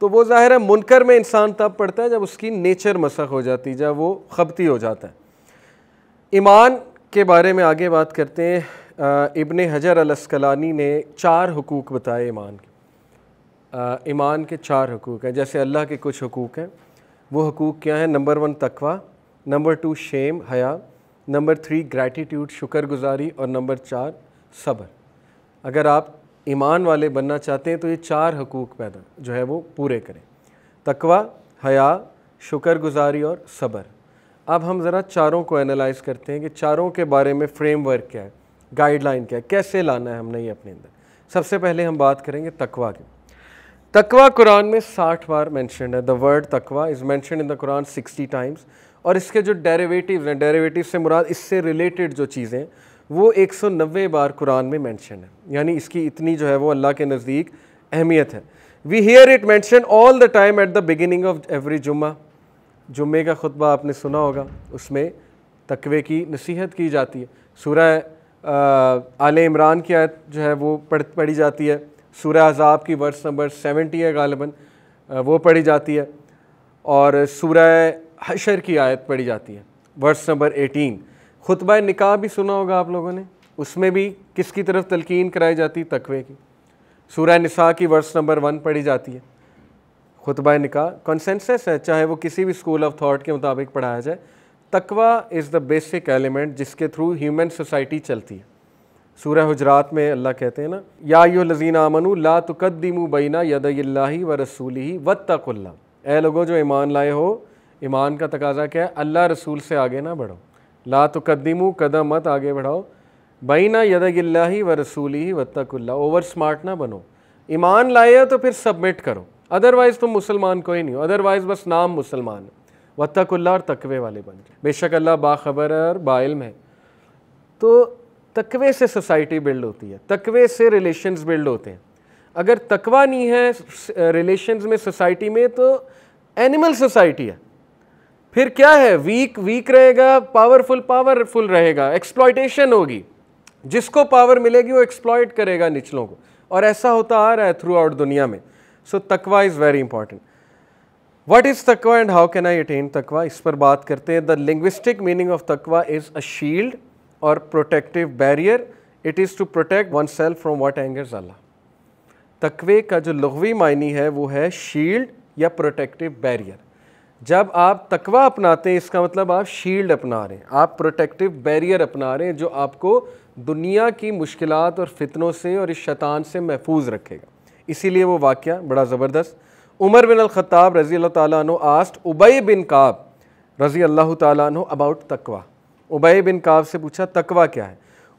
तो वो ज़ाहिर है मुनकर में इंसान तब पड़ता है जब उसकी नेचर मसख हो जाती है जब वो खपती हो जाता है ईमान के बारे में आगे बात करते हैं इबन हजर अलस्कलानी ने चार हकूक़ बताए ईमान के ईमान के चार हकूक़ हैं जैसे अल्लाह के कुछ हकूक़ हैं वो हकूक़ क्या हैं नंबर वन तकवा नंबर टू शेम हया नंबर थ्री ग्रैटिट्यूड शुक्रगुजारी और नंबर चार सब्र अगर आप ईमान वाले बनना चाहते हैं तो ये चार हकूक़ पैदा जो है वो पूरे करें तकवा हया शुक्रगुजारी और सब्र अब हम ज़रा चारों को एनालाइज करते हैं कि चारों के बारे में फ्रेमवर्क क्या है गाइडलाइन क्या है कैसे लाना है हमने ये अपने अंदर सबसे पहले हम बात करेंगे तकवा की तकवा कुरान में साठ बार मैंशन है द वर्ड तकवा is mention in the Quran sixty times और इसके जो डेरेवेटिव हैं डेरेवेटिव से मुराद इससे रिलेटेड जो चीज़ें वो 190 बार कुरान में मेंशन है यानी इसकी इतनी जो है वो अल्लाह के नज़दीक अहमियत है we hear it mention all the time at the beginning of every जुम्मा जुम्मे का खुतबा आपने सुना होगा उसमें तकवे की नसीहत की जाती है सूरह आले इमरान की आयत जो है वो पढ़ पढ़ी जाती है सूर्य अजाब की वर्स नंबर सेवेंटी है गालबन वो पढ़ी जाती है और सूर्य हशर की आयत पढ़ी जाती है वर्स नंबर एटीन खुतबा निकाह भी सुना होगा आप लोगों ने उसमें भी किसकी तरफ तलकिन कराई जाती तकवे की सूर्य निसा की वर्ष नंबर वन पढ़ी जाती है खुतबा निकाह कंसेंसस है चाहे वो किसी भी स्कूल ऑफ थाट के मुताबिक पढ़ाया जाए तकवा इज़ द बेसिक एलिमेंट जिसके थ्रू ह्यूमन सोसाइटी चलती है सूर्य हजरात में अल्लाह कहते हैं ना या यो लजीना आमनु ला तुकदीमु बैना यदल्ला व रसूल ही व तकुल्ला ए लोगों जो ईमान लाए हो ईमान का तकाजा क्या है अल्लाह रसूल से आगे ना बढ़ो ला तो कदीमू कदम मत आगे बढ़ाओ ना यदगिल्ला ही व रसूली ही वत्तकुल्ला ओवर स्मार्ट ना बनो ईमान लाए तो फिर सबमिट करो अदरवाइज़ तुम मुसलमान कोई नहीं हो अदरवाइज़ बस नाम मुसलमान वत्तकुल्ला और तकवे वाले बन जाए बेशक अल्लाह बाखबर है और बाइल्म है तो तकवे से सोसाइटी बिल्ड होती है तकवे से रिलेशंस बिल्ड होते हैं अगर तकवा नहीं है रिलेशंस में सोसाइटी में तो एनिमल सोसाइटी है फिर क्या है वीक वीक रहेगा पावरफुल पावरफुल रहेगा एक्सप्लॉयटेशन होगी जिसको पावर मिलेगी वो एक्सप्लॉयट करेगा निचलों को और ऐसा होता आ रहा है थ्रू आउट दुनिया में सो तकवा is very important what is तकवा and how can I attain तकवा इस पर बात करते हैं द लिंग्विस्टिक मीनिंग ऑफ तकवा इज़ अ शील्ड और protective barrier it is to protect oneself from what angers Allah तकवे का जो लघवी मायनी है वो है शील्ड या प्रोटेक्टिव बैरियर जब आप तकवा अपनाते हैं इसका मतलब आप शील्ड अपना रहे हैं आप प्रोटेक्टिव बैरियर अपना रहे हैं जो आपको दुनिया की मुश्किल और फितनों से और इस शैतान से महफूज रखेगा इसीलिए वो वाक्य बड़ा ज़बरदस्त उमर बिन अलखताब रज़ी अल्लाह तु आस्ट उबई बिन काब रज़ी अल्लाह तु अबाउट तकवा उबई बिन काब से पूछा तकवा क्या है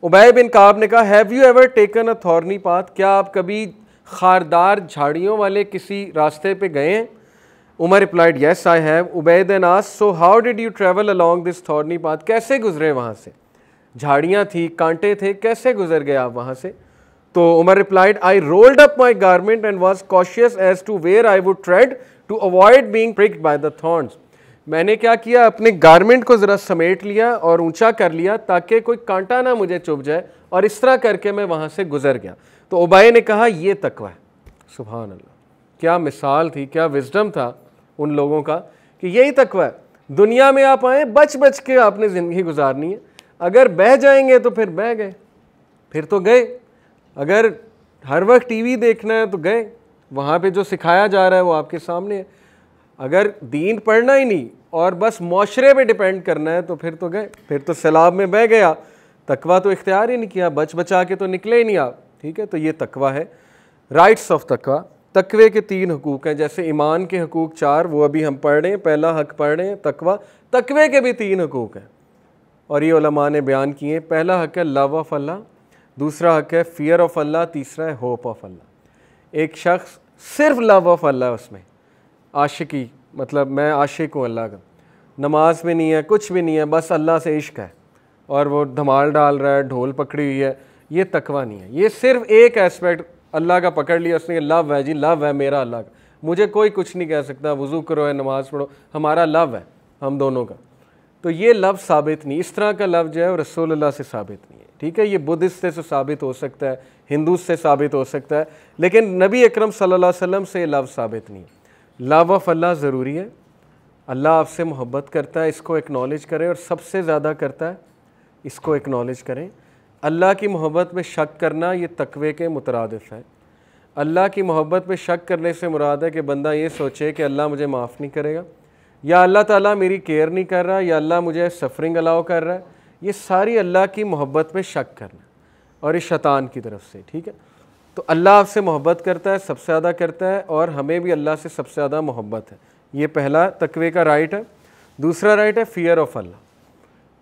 उबई बिन काब ने कहा have you ever taken a thorny path क्या आप कभी खारदार झाड़ियों वाले किसी रास्ते पे गए हैं Umar replied yes I have उबैद एन आस so how did you travel along this thorny path कैसे गुजरे वहाँ से झाड़ियाँ थी कांटे थे कैसे गुजर गए आप वहाँ से तो Umar replied I rolled up my garment and was cautious as to where I would tread to avoid being pricked by the thorns मैंने क्या किया अपने गारमेंट को ज़रा समेट लिया और ऊंचा कर लिया ताकि कोई कांटा ना मुझे चुभ जाए और इस तरह करके मैं वहाँ से गुजर गया तो उबाई ने कहा यह तकवा है सुबह अल्लाह क्या मिसाल थी क्या विजडम था उन लोगों का कि यही तकवा है दुनिया में आप आए बच बच के आपने ज़िंदगी गुजारनी है अगर बह जाएंगे तो फिर बह गए फिर तो गए अगर हर वक्त टीवी देखना है तो गए वहाँ पे जो सिखाया जा रहा है वो आपके सामने है अगर दीन पढ़ना ही नहीं और बस माशरे पे डिपेंड करना है तो फिर तो गए फिर तो सैलाब में बह गया तकवा तो इख्तियार ही नहीं किया बच बचा के तो निकले ही नहीं आप ठीक है तो ये तकवा है राइट्स ऑफ तकवा तकवे के तीन हकूक़ हैं जैसे ईमान के हकूक़ चार वो अभी हम पढ़ रहे हैं पहला हक पढ़ रहे हैं तकवा तकवे के भी तीन हकूक़ हैं और ये ओलमा ने बयान किए पहला हक है लव ऑफ अल्लाह दूसरा हक है फ़ियर ऑफ अल्लाह तीसरा है होप ऑफ अल्लाह एक शख्स सिर्फ लव ऑफ अल्लाह उसमें आशिकी मतलब मैं आशिक हूँ अल्लाह का नमाज में नहीं है कुछ भी नहीं है बस अल्लाह से इश्क है और वो धमाल डाल रहा है ढोल पकड़ी हुई है ये तकवा नहीं है ये सिर्फ एक एस्पेक्ट अल्लाह का पकड़ लिया उसने लव है जी लव है मेरा अल्लाह का मुझे कोई कुछ नहीं कह सकता वज़ू करो है नमाज़ पढ़ो हमारा लव है हम दोनों का तो ये लव साबित नहीं इस तरह का लफ्ज़ जो है रसोल्ला से साबित नहीं है ठीक है ये बुद्धिस्ट से तो साबित हो सकता है हिंदू से साबित हो सकता है लेकिन नबी अकरम सल्लल्लाहु अलैहि वसल्लम से लव साबित नहीं लव ऑफ़ अल्लाह ज़रूरी है अल्लाह आपसे मोहब्बत करता है इसको एक्नॉलेज करें और सबसे ज़्यादा करता है इसको एक्नॉलेज करें अल्लाह की मोहब्बत में शक करना ये तकवे के मुतरदफ़ है अल्लाह की मोहब्बत में शक करने से मुराद है कि बंदा ये सोचे कि अल्लाह मुझे माफ़ नहीं करेगा या अल्लाह ताला मेरी केयर नहीं कर रहा या अल्लाह मुझे सफरिंग अलाउ कर रहा है ये सारी अल्लाह की मोहब्बत में शक करना और ये शैतान की तरफ से ठीक है तो अल्लाह आपसे मोहब्बत करता है सबसे ज़्यादा करता है और हमें भी अल्लाह से सबसे ज़्यादा मोहब्बत है ये पहला तकवे का राइट है दूसरा राइट है फ़ियर ऑफ़ अल्लाह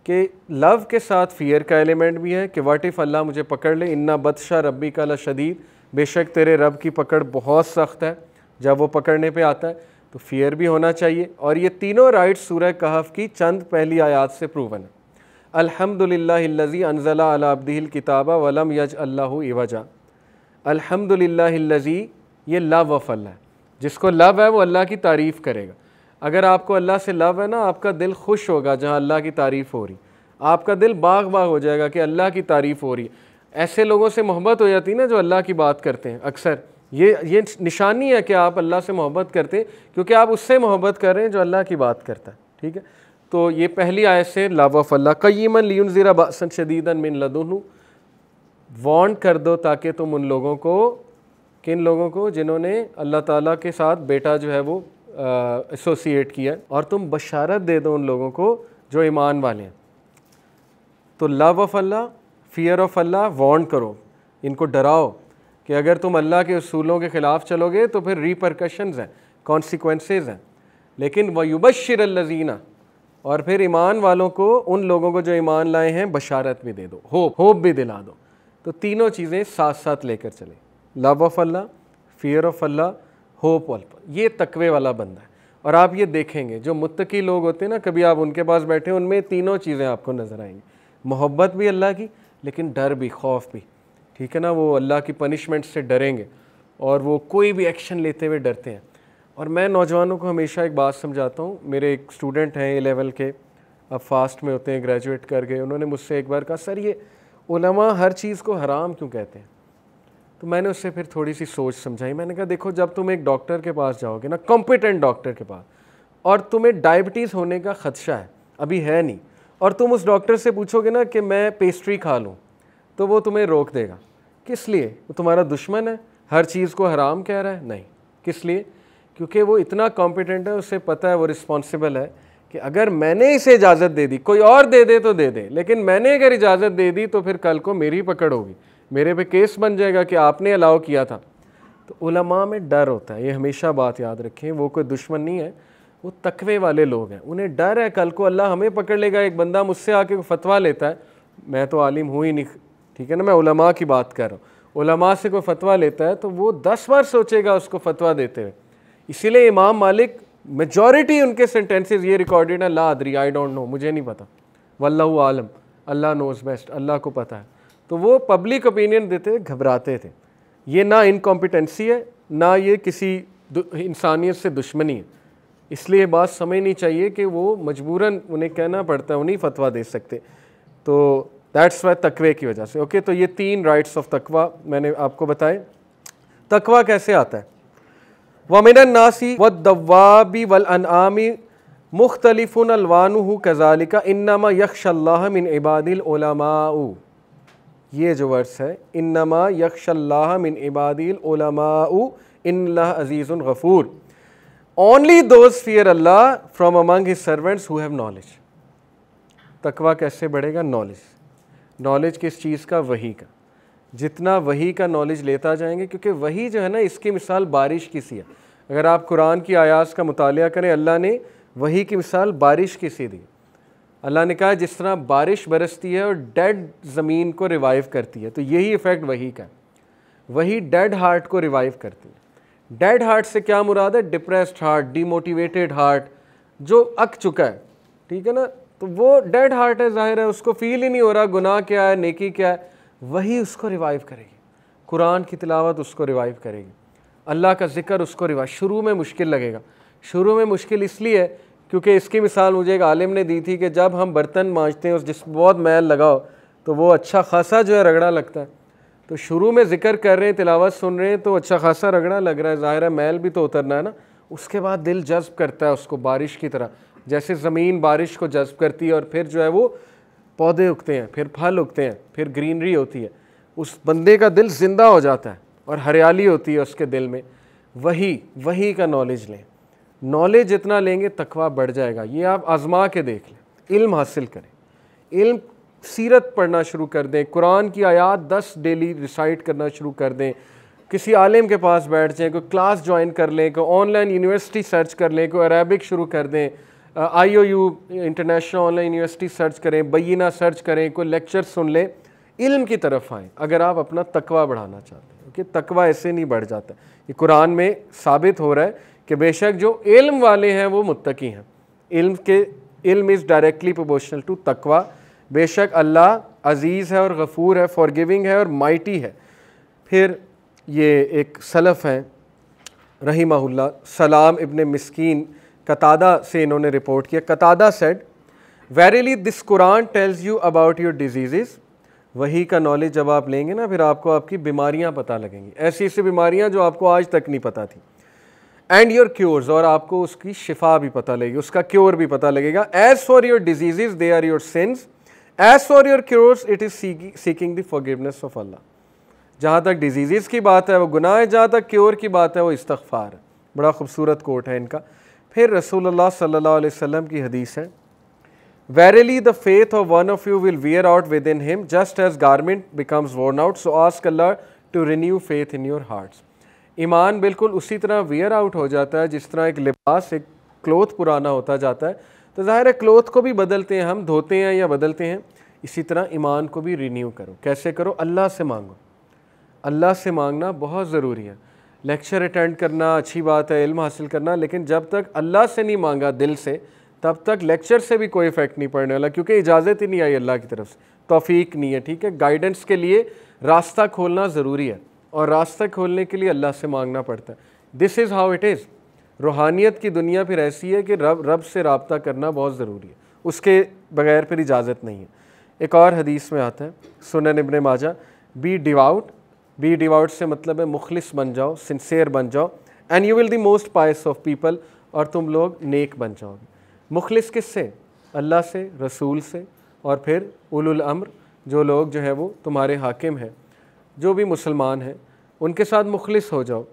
कि लव के साथ फियर का एलिमेंट भी है कि वाट इफ़ अल्लाह मुझे पकड़ ले इन्ना बदशाह रबी का ला शदीद बेशक तेरे रब की पकड़ बहुत सख्त है जब वो पकड़ने पे आता है तो फियर भी होना चाहिए और ये तीनों राइट सूरह कहफ की चंद पहली आयात से प्रूवन है अलहमदिल्लाजी अनजला अलाबदिल किताबा वलम यज अल्लाह इवजा अलहमदिल्लाजी ये लव वफ़ल है जिसको लव है वो अल्लाह की तारीफ़ करेगा अगर आपको अल्लाह से लव है ना आपका दिल खुश होगा जहाँ अल्लाह की तारीफ़ हो रही आपका दिल बाग बाग हो जाएगा कि अल्लाह की तारीफ़ हो रही ऐसे लोगों से मोहब्बत हो जाती है ना जो अल्लाह की बात करते हैं अक्सर ये ये निशानी है कि आप अल्लाह से मोहब्बत करते हैं क्योंकि आप उससे मोहब्बत कर रहे हैं जो अल्लाह की बात करता है ठीक है तो ये पहली आयत से ऑफ अल्लाह कईमन लियन ज़ीरा बासन शदीदन मिन लदुन वॉन्ट कर दो ताकि तुम उन लोगों को किन लोगों को जिन्होंने अल्लाह ताला के साथ बेटा जो है वो एसोसिएट किया और तुम बशारत दे दो उन लोगों को जो ईमान वाले हैं तो love of Allah fear of Allah warn करो इनको डराओ कि अगर तुम अल्लाह के असूलों के ख़िलाफ़ चलोगे तो फिर रिपरकशन हैं कॉन्सिक्वेंस हैं लेकिन वयुबशर लजीना और फिर ईमान वालों को उन लोगों को जो ईमान लाए हैं बशारत भी दे दो होप होप भी दिला दो तो तीनों चीज़ें साथ साथ लेकर चले love of Allah fear of Allah hope अल्प ये तकवे वाला बंदा है और आप ये देखेंगे जो मुतकी लोग होते हैं ना कभी आप उनके पास बैठे उनमें तीनों चीज़ें आपको नज़र आएंगी मोहब्बत भी अल्लाह की लेकिन डर भी खौफ भी ठीक है ना वो अल्लाह की पनिशमेंट से डरेंगे और वो कोई भी एक्शन लेते हुए डरते हैं और मैं नौजवानों को हमेशा एक बात समझाता हूँ मेरे एक स्टूडेंट हैं ए लेवल के अब फास्ट में होते हैं ग्रेजुएट कर गए उन्होंने मुझसे एक बार कहा सर ये उलमा हर चीज़ को हराम क्यों कहते हैं तो मैंने उससे फिर थोड़ी सी सोच समझाई मैंने कहा देखो जब तुम एक डॉक्टर के पास जाओगे ना कॉम्पिटेंट डॉक्टर के पास और तुम्हें डायबिटीज़ होने का खदशा है अभी है नहीं और तुम उस डॉक्टर से पूछोगे ना कि मैं पेस्ट्री खा लूँ तो वो तुम्हें रोक देगा किस लिए वो तुम्हारा दुश्मन है हर चीज़ को हराम कह रहा है नहीं किस लिए क्योंकि वो इतना कॉम्पिटेंट है उसे पता है वो रिस्पॉन्सिबल है कि अगर मैंने इसे इजाज़त दे दी कोई और दे दे तो दे दे लेकिन मैंने अगर इजाज़त दे दी तो फिर कल को मेरी पकड़ होगी मेरे पे केस बन जाएगा कि आपने अलाउ किया था तो उलमा में डर होता है ये हमेशा बात याद रखें वो कोई दुश्मन नहीं है वो तकवे वाले लोग हैं उन्हें डर है कल को अल्लाह हमें पकड़ लेगा एक बंदा मुझसे आके फतवा लेता है मैं तो आलिम हूँ ही नहीं ठीक है ना मैं उलमा की बात कर रहा हूँ उलमा से कोई फतवा लेता है तो वो दस बार सोचेगा उसको फतवा देते हुए इसीलिए इमाम मालिक मेजॉरिटी उनके सेंटेंसेस ये रिकॉर्डेड है ला अदरी आई डोंट नो मुझे नहीं पता वल्ला आलम अल्लाह नोज़ बेस्ट अल्लाह को पता है तो वो पब्लिक ओपिनियन देते घबराते थे ये ना इनकॉम्पिटेंसी है ना ये किसी इंसानियत से दुश्मनी है इसलिए बात समझनी चाहिए कि वो मजबूरन उन्हें कहना पड़ता है उन्हें फतवा दे सकते तो दैट्स वाई तकवे की वजह से ओके तो ये तीन राइट्स ऑफ तकवा मैंने आपको बताए तकवा कैसे आता है वमिन नासी व दवाबी वल अनामी मुख्तलिफ़ुन अलवानु कज़ालिका इन्नामा यक्ष मिन इबादिल उलमाऊ ये जो वर्स है इन नमा यक्शल्लाह मिन इबादिल उलमाउ इन अजीज़ुल गफ़ूर only those fear Allah from among his servants who have knowledge तकवा कैसे बढ़ेगा नॉलेज नॉलेज किस चीज़ का वही का जितना वही का नॉलेज लेता जाएंगे क्योंकि वही जो है ना इसकी मिसाल बारिश की सी है अगर आप कुरान की आयास का मुताल करें अल्लाह ने वही की मिसाल बारिश की सी दी अल्लाह ने कहा जिस तरह बारिश बरसती है और डेड ज़मीन को रिवाइव करती है तो यही इफ़ेक्ट वही का वही डेड हार्ट को रिवाइव करती है डेड हार्ट से क्या मुराद है डिप्रेस्ड हार्ट डीमोटिवेटेड हार्ट जो अक चुका है ठीक है ना तो वो डेड हार्ट है जाहिर है उसको फील ही नहीं हो रहा गुनाह क्या है नेकी क्या है वही उसको रिवाइव करेगी कुरान की तिलावत उसको रिवाइव करेगी अल्लाह का जिक्र उसको रिवाइव शुरू में मुश्किल लगेगा शुरू में मुश्किल इसलिए है क्योंकि इसकी मिसाल मुझे एक आलिम ने दी थी कि जब हम बर्तन माँजते हैं उस जिस बहुत मैल लगाओ तो वो अच्छा खासा जो है रगड़ा लगता है तो शुरू में जिक्र कर रहे हैं तिलावत सुन रहे हैं तो अच्छा खासा रगड़ा लग रहा है ज़ाहिर है मैल भी तो उतरना है ना उसके बाद दिल जज्ब करता है उसको बारिश की तरह जैसे ज़मीन बारिश को जज्ब करती है और फिर जो है वो पौधे उगते हैं फिर फल उगते हैं फिर ग्रीनरी होती है उस बंदे का दिल ज़िंदा हो जाता है और हरियाली होती है उसके दिल में वही वही का नॉलेज लें नॉलेज जितना लेंगे तकवा बढ़ जाएगा ये आप आजमा के देख लें इल्म हासिल करें इल्म सीरत पढ़ना शुरू कर दें कुरान की आयात दस डेली रिसाइट करना शुरू कर दें किसी आलिम के पास बैठ जाएं कोई क्लास ज्वाइन कर लें कोई ऑनलाइन यूनिवर्सिटी सर्च कर लें कोई अरबिक शुरू कर दें I O U International Online University search करें बैना सर्च करें कोई लेक्चर सुन लें इल्म की तरफ आएँ अगर आप अपना तकवा बढ़ाना चाहते हैं क्योंकि तकवा ऐसे नहीं बढ़ जाता ये कुरान में साबित हो रहा है कि बेशक जो इल्म वाले हैं वो मुत्तकी हैं इल्म के इल्म इज़ डायरेक्टली प्रोपोर्शनल टू तकवा बेशक अल्लाह अज़ीज़ है और गफूर है फॉरगिविंग है और माइटी है फिर ये एक सलफ़ हैं रहीमहुल्ला सलाम इबन मस्किन कतादा से इन्होंने रिपोर्ट किया Qatada said verily this Quran tells you about your disease वही का नॉलेज जब आप लेंगे ना फिर आपको आपकी बीमारियां पता लगेंगी ऐसी ऐसी बीमारियां जो आपको आज तक नहीं पता थी एंड योर क्योर्स और आपको उसकी शिफा भी पता लगेगी उसका क्योर भी पता लगेगा as for your diseases they are your sins as for your cures it is seeking the forgiveness of Allah जहाँ तक डिजीज़ की बात है वो गुनाह है जहाँ तक क्योर की बात है वो इस्तफ़ार है बड़ा खूबसूरत कोट है इनका फिर रसूल सल्लल्लाहु अलैहि वसल्लम की हदीस है verily the faith of one of you will wear out within him just as garment becomes worn out so ask Allah to renew faith in your hearts ईमान बिल्कुल उसी तरह वेयर आउट हो जाता है जिस तरह एक लिबास एक क्लोथ पुराना होता जाता है तो ज़ाहिर है क्लोथ को भी बदलते हैं हम धोते हैं या बदलते हैं इसी तरह ईमान को भी रीन्यू करो कैसे करो अल्लाह से मांगो अल्लाह से मांगना बहुत ज़रूरी है लेक्चर अटेंड करना अच्छी बात है इल्म हासिल करना लेकिन जब तक अल्लाह से नहीं मांगा दिल से तब तक लेक्चर से भी कोई इफ़ेक्ट नहीं पड़ने वाला क्योंकि इजाज़त ही नहीं आई अल्लाह की तरफ से तोफ़ी नहीं है ठीक है गाइडेंस के लिए रास्ता खोलना ज़रूरी है और रास्ता खोलने के लिए अल्लाह से मांगना पड़ता है this is how it is रूहानियत की दुनिया फिर ऐसी है कि रब रब से रबता करना बहुत ज़रूरी है उसके बगैर फिर इजाज़त नहीं है एक और हदीस में आता है सुन इबन माजा बी डिवाउट बी डिवाउट से मतलब है मुखलिस बन जाओ सिंसेयर बन जाओ and you will the most pious of people और तुम लोग नेक बन जाओगे मुखलिस किस से अल्लाह से रसूल से और फिर उलुल अम्र जो लोग जो है वो तुम्हारे हाकिम हैं जो भी मुसलमान हैं उनके साथ मुखलिस हो जाओ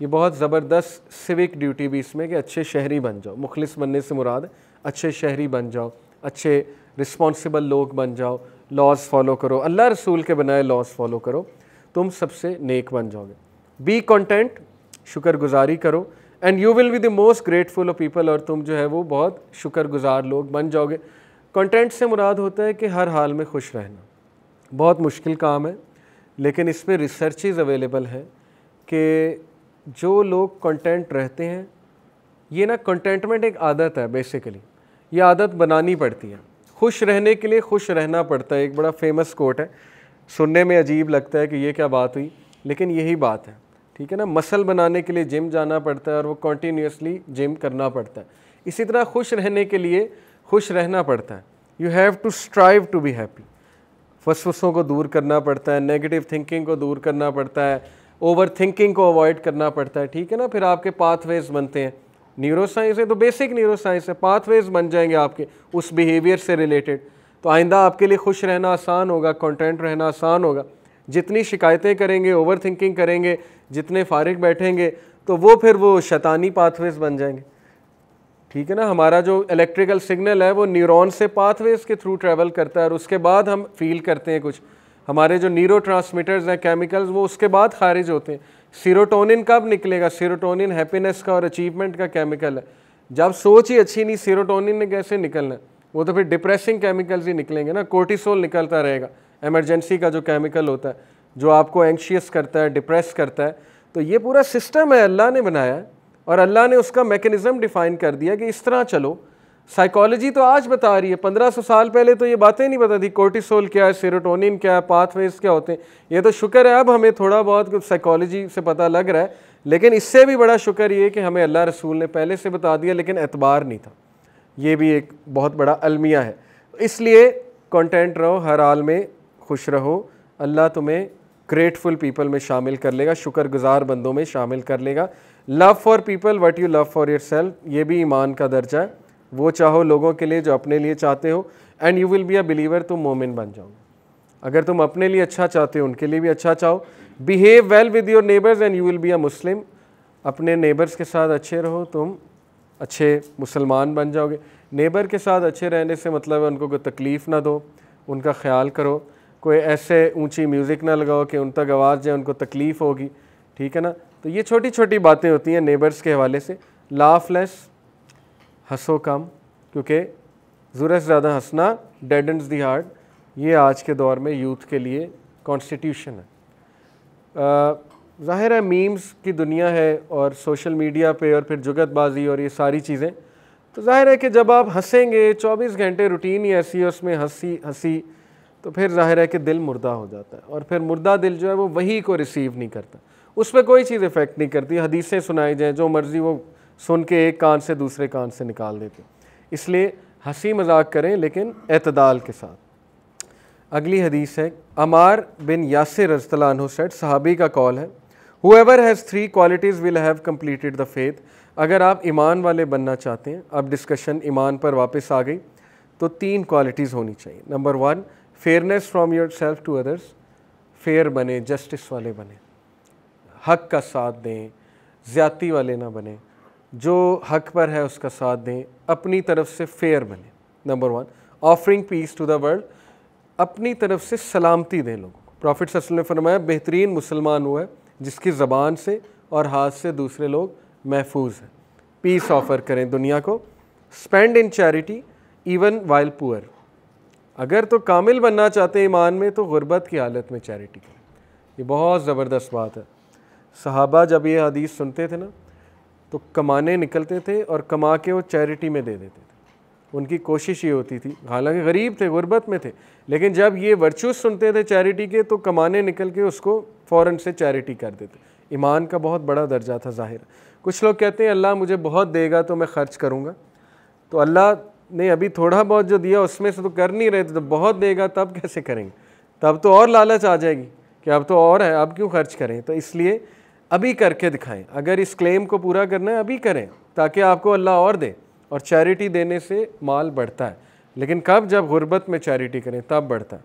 ये बहुत ज़बरदस्त सिविक ड्यूटी भी इसमें कि अच्छे शहरी बन जाओ मुखलिस बनने से मुराद अच्छे शहरी बन जाओ अच्छे रिस्पॉन्सिबल लोग बन जाओ लॉज फॉलो करो अल्लाह रसूल के बनाए लॉज फॉलो करो तुम सबसे नेक बन जाओगे बी कॉन्टेंट शुक्रगुजारी करो and you will be the most grateful of people और तुम जो है वो बहुत शुक्रगुजार लोग बन जाओगे कॉन्टेंट से मुराद होता है कि हर हाल में खुश रहना बहुत मुश्किल काम है लेकिन इस पर रिसर्चेज अवेलेबल है कि जो लोग कंटेंट रहते हैं ये ना कंटेंटमेंट एक आदत है बेसिकली ये आदत बनानी पड़ती है खुश रहने के लिए खुश रहना पड़ता है एक बड़ा फेमस कोट है सुनने में अजीब लगता है कि ये क्या बात हुई लेकिन यही बात है ठीक है ना मसल बनाने के लिए जिम जाना पड़ता है और वो कॉन्टीन्यूसली जिम करना पड़ता है इसी तरह खुश रहने के लिए खुश रहना पड़ता है you have to strive to be happy फसफसों को दूर करना पड़ता है नेगेटिव थिंकिंग को दूर करना पड़ता है ओवर थिंकिंग को अवॉइड करना पड़ता है ठीक है ना फिर आपके पाथवेज बनते हैं न्यूरो साइंस है तो बेसिक न्यूरो साइंस है पाथवेज बन जाएंगे आपके उस बिहेवियर से रिलेटेड तो आइंदा आपके लिए खुश रहना आसान होगा कॉन्टेंट रहना आसान होगा जितनी शिकायतें करेंगे ओवर थिंकिंग करेंगे जितने फारिग बैठेंगे तो वो फिर वो शैतानी पाथवेज बन जाएंगे ठीक है ना हमारा जो इलेक्ट्रिकल सिग्नल है वो न्यूरॉन से पाथवेज के थ्रू ट्रैवल करता है और उसके बाद हम फील करते हैं कुछ हमारे जो न्यूरो हैं केमिकल्स वो उसके बाद खारिज होते हैं सीरोटोनिन कब निकलेगा सीरोटोनिन हैप्पीनेस का और अचीवमेंट का केमिकल है जब सोच ही अच्छी नहीं सीरोटोनिन ने कैसे निकलना वो तो फिर डिप्रेसिंग केमिकल्स ही निकलेंगे ना कोर्टिसोल निकलता रहेगा एमरजेंसी का जो केमिकल होता है जो आपको एंक्शियस करता है डिप्रेस करता है तो ये पूरा सिस्टम है अल्लाह ने बनाया है और अल्लाह ने उसका मेकनिज़म डिफ़ाइन कर दिया कि इस तरह चलो साइकोलॉजी तो आज बता रही है पंद्रह सौ साल पहले तो ये बातें नहीं पता थी कोर्टिसोल क्या है सीरोटोनिन क्या है पाथवेज क्या होते हैं ये तो शुक्र है अब हमें थोड़ा बहुत साइकोलॉजी से पता लग रहा है लेकिन इससे भी बड़ा शुक्र ये कि हमें अल्लाह रसूल ने पहले से बता दिया लेकिन एतबार नहीं था ये भी एक बहुत बड़ा अलमिया है इसलिए कॉन्टेंट रहो हर हाल में खुश रहो अल्लाह तुम्हें ग्रेटफुल पीपल में शामिल कर लेगा शुक्रगुजार बंदों में शामिल कर लेगा love for people what you love for yourself ये भी ईमान का दर्जा है वो चाहो लोगों के लिए जो अपने लिए चाहते हो and you will be a believer तुम मोमिन बन जाओगे अगर तुम अपने लिए अच्छा चाहते हो उनके लिए भी अच्छा चाहो behave well with your neighbours and you will be a Muslim अपने नेबर्स के साथ अच्छे रहो तुम अच्छे मुसलमान बन जाओगे नेबर के साथ अच्छे रहने से मतलब है उनको कोई तकलीफ़ ना दो उनका ख्याल करो कोई ऐसे ऊंची म्यूज़िक ना लगाओ कि उन तक आवाज़ जाए उनको तकलीफ़ होगी ठीक है ना तो ये छोटी छोटी बातें होती हैं नेबर्स के हवाले से लाफ लेस हंसो कम क्योंकि ज़रूरत ज़्यादा हंसना एंड दी हार्ट ये आज के दौर में यूथ के लिए कॉन्स्टिट्यूशन है ज़ाहिर है मीम्स की दुनिया है और सोशल मीडिया पे और फिर जुगतबाजी और ये सारी चीज़ें तो ज़ाहिर है कि जब आप हंसेंगे 24 घंटे रूटीन ही ऐसी है उसमें हंसी हंसी तो फिर ज़ाहिर है कि दिल मुर्दा हो जाता है और फिर मुर्दा दिल जो है वो वही को रिसीव नहीं करता उस पर कोई चीज़ इफ़ेक्ट नहीं करती हदीसें सुनाई जाएँ जो मर्ज़ी वो सुन के एक कान से दूसरे कान से निकाल देते इसलिए हंसी मजाक करें लेकिन अतदाल के साथ अगली हदीस है अमार बिन यासिर रजतलान सेट सहाबी का कॉल है whoever has three qualities will have completed the faith अगर आप ईमान वाले बनना चाहते हैं अब डिस्कशन ईमान पर वापस आ गई तो तीन क्वालिटीज़ होनी चाहिए number one fairness from yourself to others fair बने जस्टिस वाले बने हक का साथ दें ज़्यादी वाले ना बने जो हक पर है उसका साथ दें अपनी तरफ से फेयर बने number one offering peace to the world अपनी तरफ से सलामती दें लोगों को प्रॉफिट ससल ने फरमाया बेहतरीन मुसलमान हुआ है जिसकी ज़बान से और हाथ से दूसरे लोग महफूज हैं पीस ऑफर करें दुनिया को spend in charity even while poor अगर तो कामिल बनना चाहते हैं ईमान में तो गुर्बत की हालत में चैरिटी करें ये बहुत ज़बरदस्त बात है सहाबा जब ये हदीस सुनते थे ना तो कमाने निकलते थे और कमा के वो चैरिटी में दे देते थे उनकी कोशिश ये होती थी हालांकि गरीब थे गुर्बत में थे लेकिन जब ये वर्चुअस सुनते थे चैरिटी के तो कमाने निकल के उसको फ़ौर से चैरिटी कर देते ईमान का बहुत बड़ा दर्जा था ज़ाहिर कुछ लोग कहते हैं अल्लाह मुझे बहुत देगा तो मैं ख़र्च करूँगा तो अल्लाह ने अभी थोड़ा बहुत जो दिया उसमें से तो कर नहीं रहे थे तो बहुत देगा तब कैसे करेंगे तब तो और लालच आ जाएगी कि अब तो और है अब क्यों खर्च करें तो इसलिए अभी करके दिखाएं अगर इस क्लेम को पूरा करना है अभी करें ताकि आपको अल्लाह और दे और चैरिटी देने से माल बढ़ता है लेकिन कब जब गुर्बत में चैरिटी करें तब बढ़ता है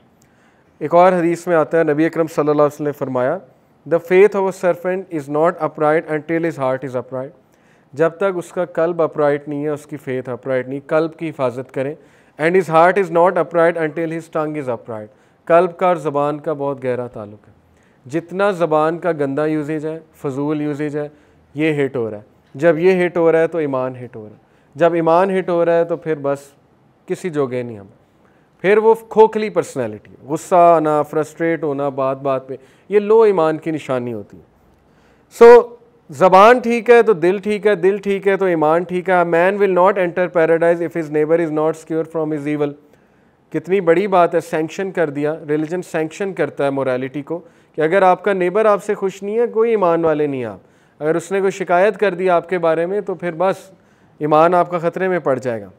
एक और हदीस में आता है नबी अकरम सल्लल्लाहु अलैहि वसल्लम ने फरमाया the faith of a servant is not upright until his heart is upright जब तक उसका कल्ब अपराइट नहीं है उसकी फेथ अपराइट नहीं कल्ब की हिफाजत करें and his heart is not upright until his tongue is upright कल्ब का और ज़बान का बहुत गहरा ताल्लुक है जितना ज़बान का गंदा यूजेज है फजूल यूजेज है ये हिट हो रहा है जब ये हिट हो रहा है तो ईमान हिट हो रहा है जब ईमान हिट हो रहा है तो फिर बस किसी जोगे नहीं हम फिर वो खोखली पर्सनैलिटी गुस्सा आना फ्रस्ट्रेट होना बात बात पे ये लो ईमान की निशानी होती है सो so, ज़बान ठीक है तो दिल ठीक है दिल ठीक है तो ईमान ठीक है man will not enter paradise if his neighbour is not secure from his evil कितनी बड़ी बात है सेंक्शन कर दिया रिलीजन सेंक्शन करता है मोरालिटी को कि अगर आपका नेबर आपसे खुश नहीं है कोई ईमान वाले नहीं आप अगर उसने कोई शिकायत कर दी आपके बारे में तो फिर बस ईमान आपका ख़तरे में पड़ जाएगा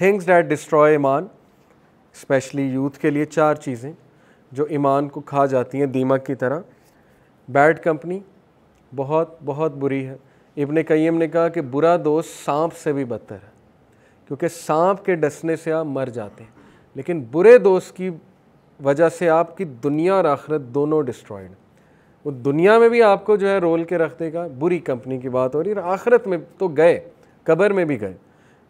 थिंग्स डैट डिस्ट्रॉय ईमान स्पेशली यूथ के लिए चार चीज़ें जो ईमान को खा जाती हैं दीमक की तरह बैड कंपनी बहुत बहुत बुरी है इबन कईम ने कहा कि बुरा दोस्त सांप से भी बदतर है क्योंकि सांप के डसने से आप मर जाते हैं लेकिन बुरे दोस्त की वजह से आपकी दुनिया और आखिरत दोनों डिस्ट्रॉयड वो दुनिया में भी आपको जो है रोल के रख देगा बुरी कंपनी की बात हो रही है आखिरत में तो गए कबर में भी गए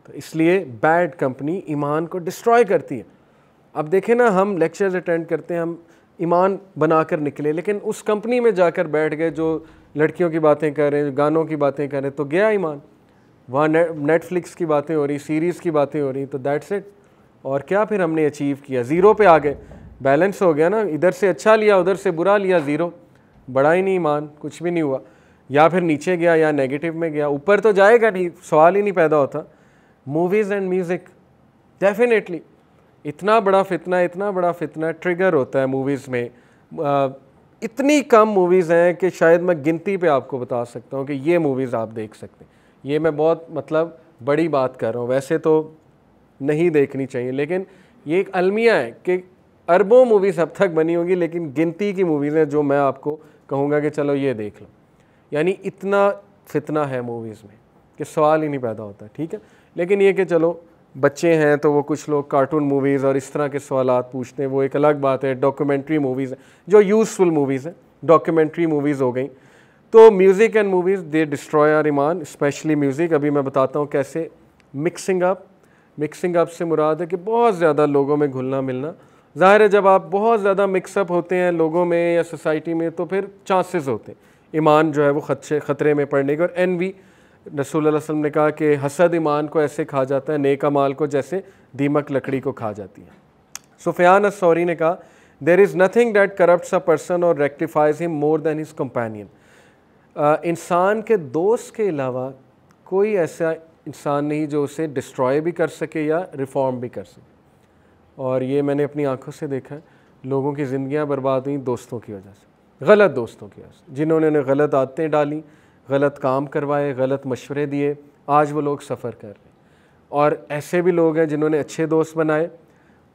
तो इसलिए बैड कंपनी ईमान को डिस्ट्रॉय करती है अब देखें ना हम लेक्चर्स अटेंड करते हैं हम ईमान बना कर निकले लेकिन उस कंपनी में जाकर बैठ गए जो लड़कियों की बातें कर रहे हैं गानों की बातें कर रहे हैं तो गया ईमान वहाँ नेटफ्लिक्स की बातें हो रही सीरीज़ की बातें हो रही तो दैट्स इट और क्या फिर हमने अचीव किया ज़ीरो पे आ गए बैलेंस हो गया ना इधर से अच्छा लिया उधर से बुरा लिया ज़ीरो बढ़ा ही नहीं ईमान कुछ भी नहीं हुआ या फिर नीचे गया या नेगेटिव में गया ऊपर तो जाएगा नहीं सवाल ही नहीं पैदा होता मूवीज़ एंड म्यूज़िक डेफिनेटली इतना बड़ा फितना इतना बड़ा फितना ट्रिगर होता है मूवीज़ में आ, इतनी कम मूवीज़ हैं कि शायद मैं गिनती पे आपको बता सकता हूँ कि ये मूवीज़ आप देख सकते हैं ये मैं बहुत मतलब बड़ी बात कर रहा हूँ वैसे तो नहीं देखनी चाहिए लेकिन ये एक अलमिया है कि अरबों मूवीज़ अब तक बनी होंगी लेकिन गिनती की मूवीज़ हैं जो मैं आपको कहूँगा कि चलो ये देख लो यानी इतना फितना है मूवीज़ में कि सवाल ही नहीं पैदा होता ठीक है लेकिन ये कि चलो बच्चे हैं तो वो कुछ लोग कार्टून मूवीज़ और इस तरह के सवाल पूछते हैं वो एक अलग बात है डॉक्यूमेंट्री मूवीज़ हैं जो यूज़फुल मूवीज़ हैं डॉक्यूमेंट्री मूवीज़ हो गई तो music and movies they destroy our ईमान स्पेशली म्यूज़िक अभी मैं बताता हूँ कैसे मिक्सिंग अप मिक्सिंग अप से मुराद है कि बहुत ज़्यादा लोगों में घुलना मिलना ज़ाहिर है जब आप बहुत ज़्यादा मिक्सअप होते हैं लोगों में या सोसाइटी में तो फिर चांसेस होते हैं ईमान जो है वो खदशे ख़तरे में पड़ने के और एन वी रसूल वसम ने कहा कि हसद ईमान को ऐसे खा जाता है नेक माल को जैसे दीमक लकड़ी को खा जाती है सुफियान असौरी ने कहा there is nothing that corrupt a person or rectifies him more than his companion इंसान के दोस्त के अलावा कोई ऐसा इंसान नहीं जो उसे डिस्ट्रॉय भी कर सके या रिफॉर्म भी कर सके और ये मैंने अपनी आंखों से देखा है लोगों की ज़िंदियाँ बर्बाद हुई दोस्तों की वजह से गलत दोस्तों की वजह से जिन्होंने उन्हें गलत आदतें डाली गलत काम करवाए गलत मशवरे दिए आज वो लोग सफ़र कर रहे हैं और ऐसे भी लोग हैं जिन्होंने अच्छे दोस्त बनाए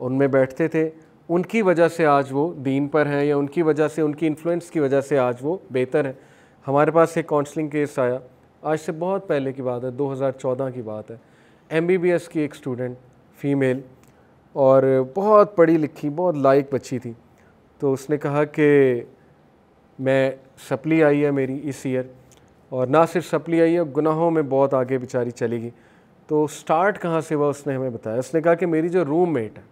उनमें बैठते थे उनकी वजह से आज वो दीन पर हैं या उनकी वजह से उनकी इन्फ्लुएंस की वजह से आज वो बेहतर हैं हमारे पास एक काउंसलिंग केस आया आज से बहुत पहले की बात है 2014 की बात है एम की एक स्टूडेंट फ़ीमेल और बहुत पढ़ी लिखी बहुत लायक बच्ची थी तो उसने कहा कि मैं सप्ली आई है मेरी इस ईयर और ना सिर्फ सप्ली आई है गुनाहों में बहुत आगे बेचारी चलेगी तो स्टार्ट कहाँ से हुआ उसने हमें बताया उसने कहा कि मेरी जो रूम मेट है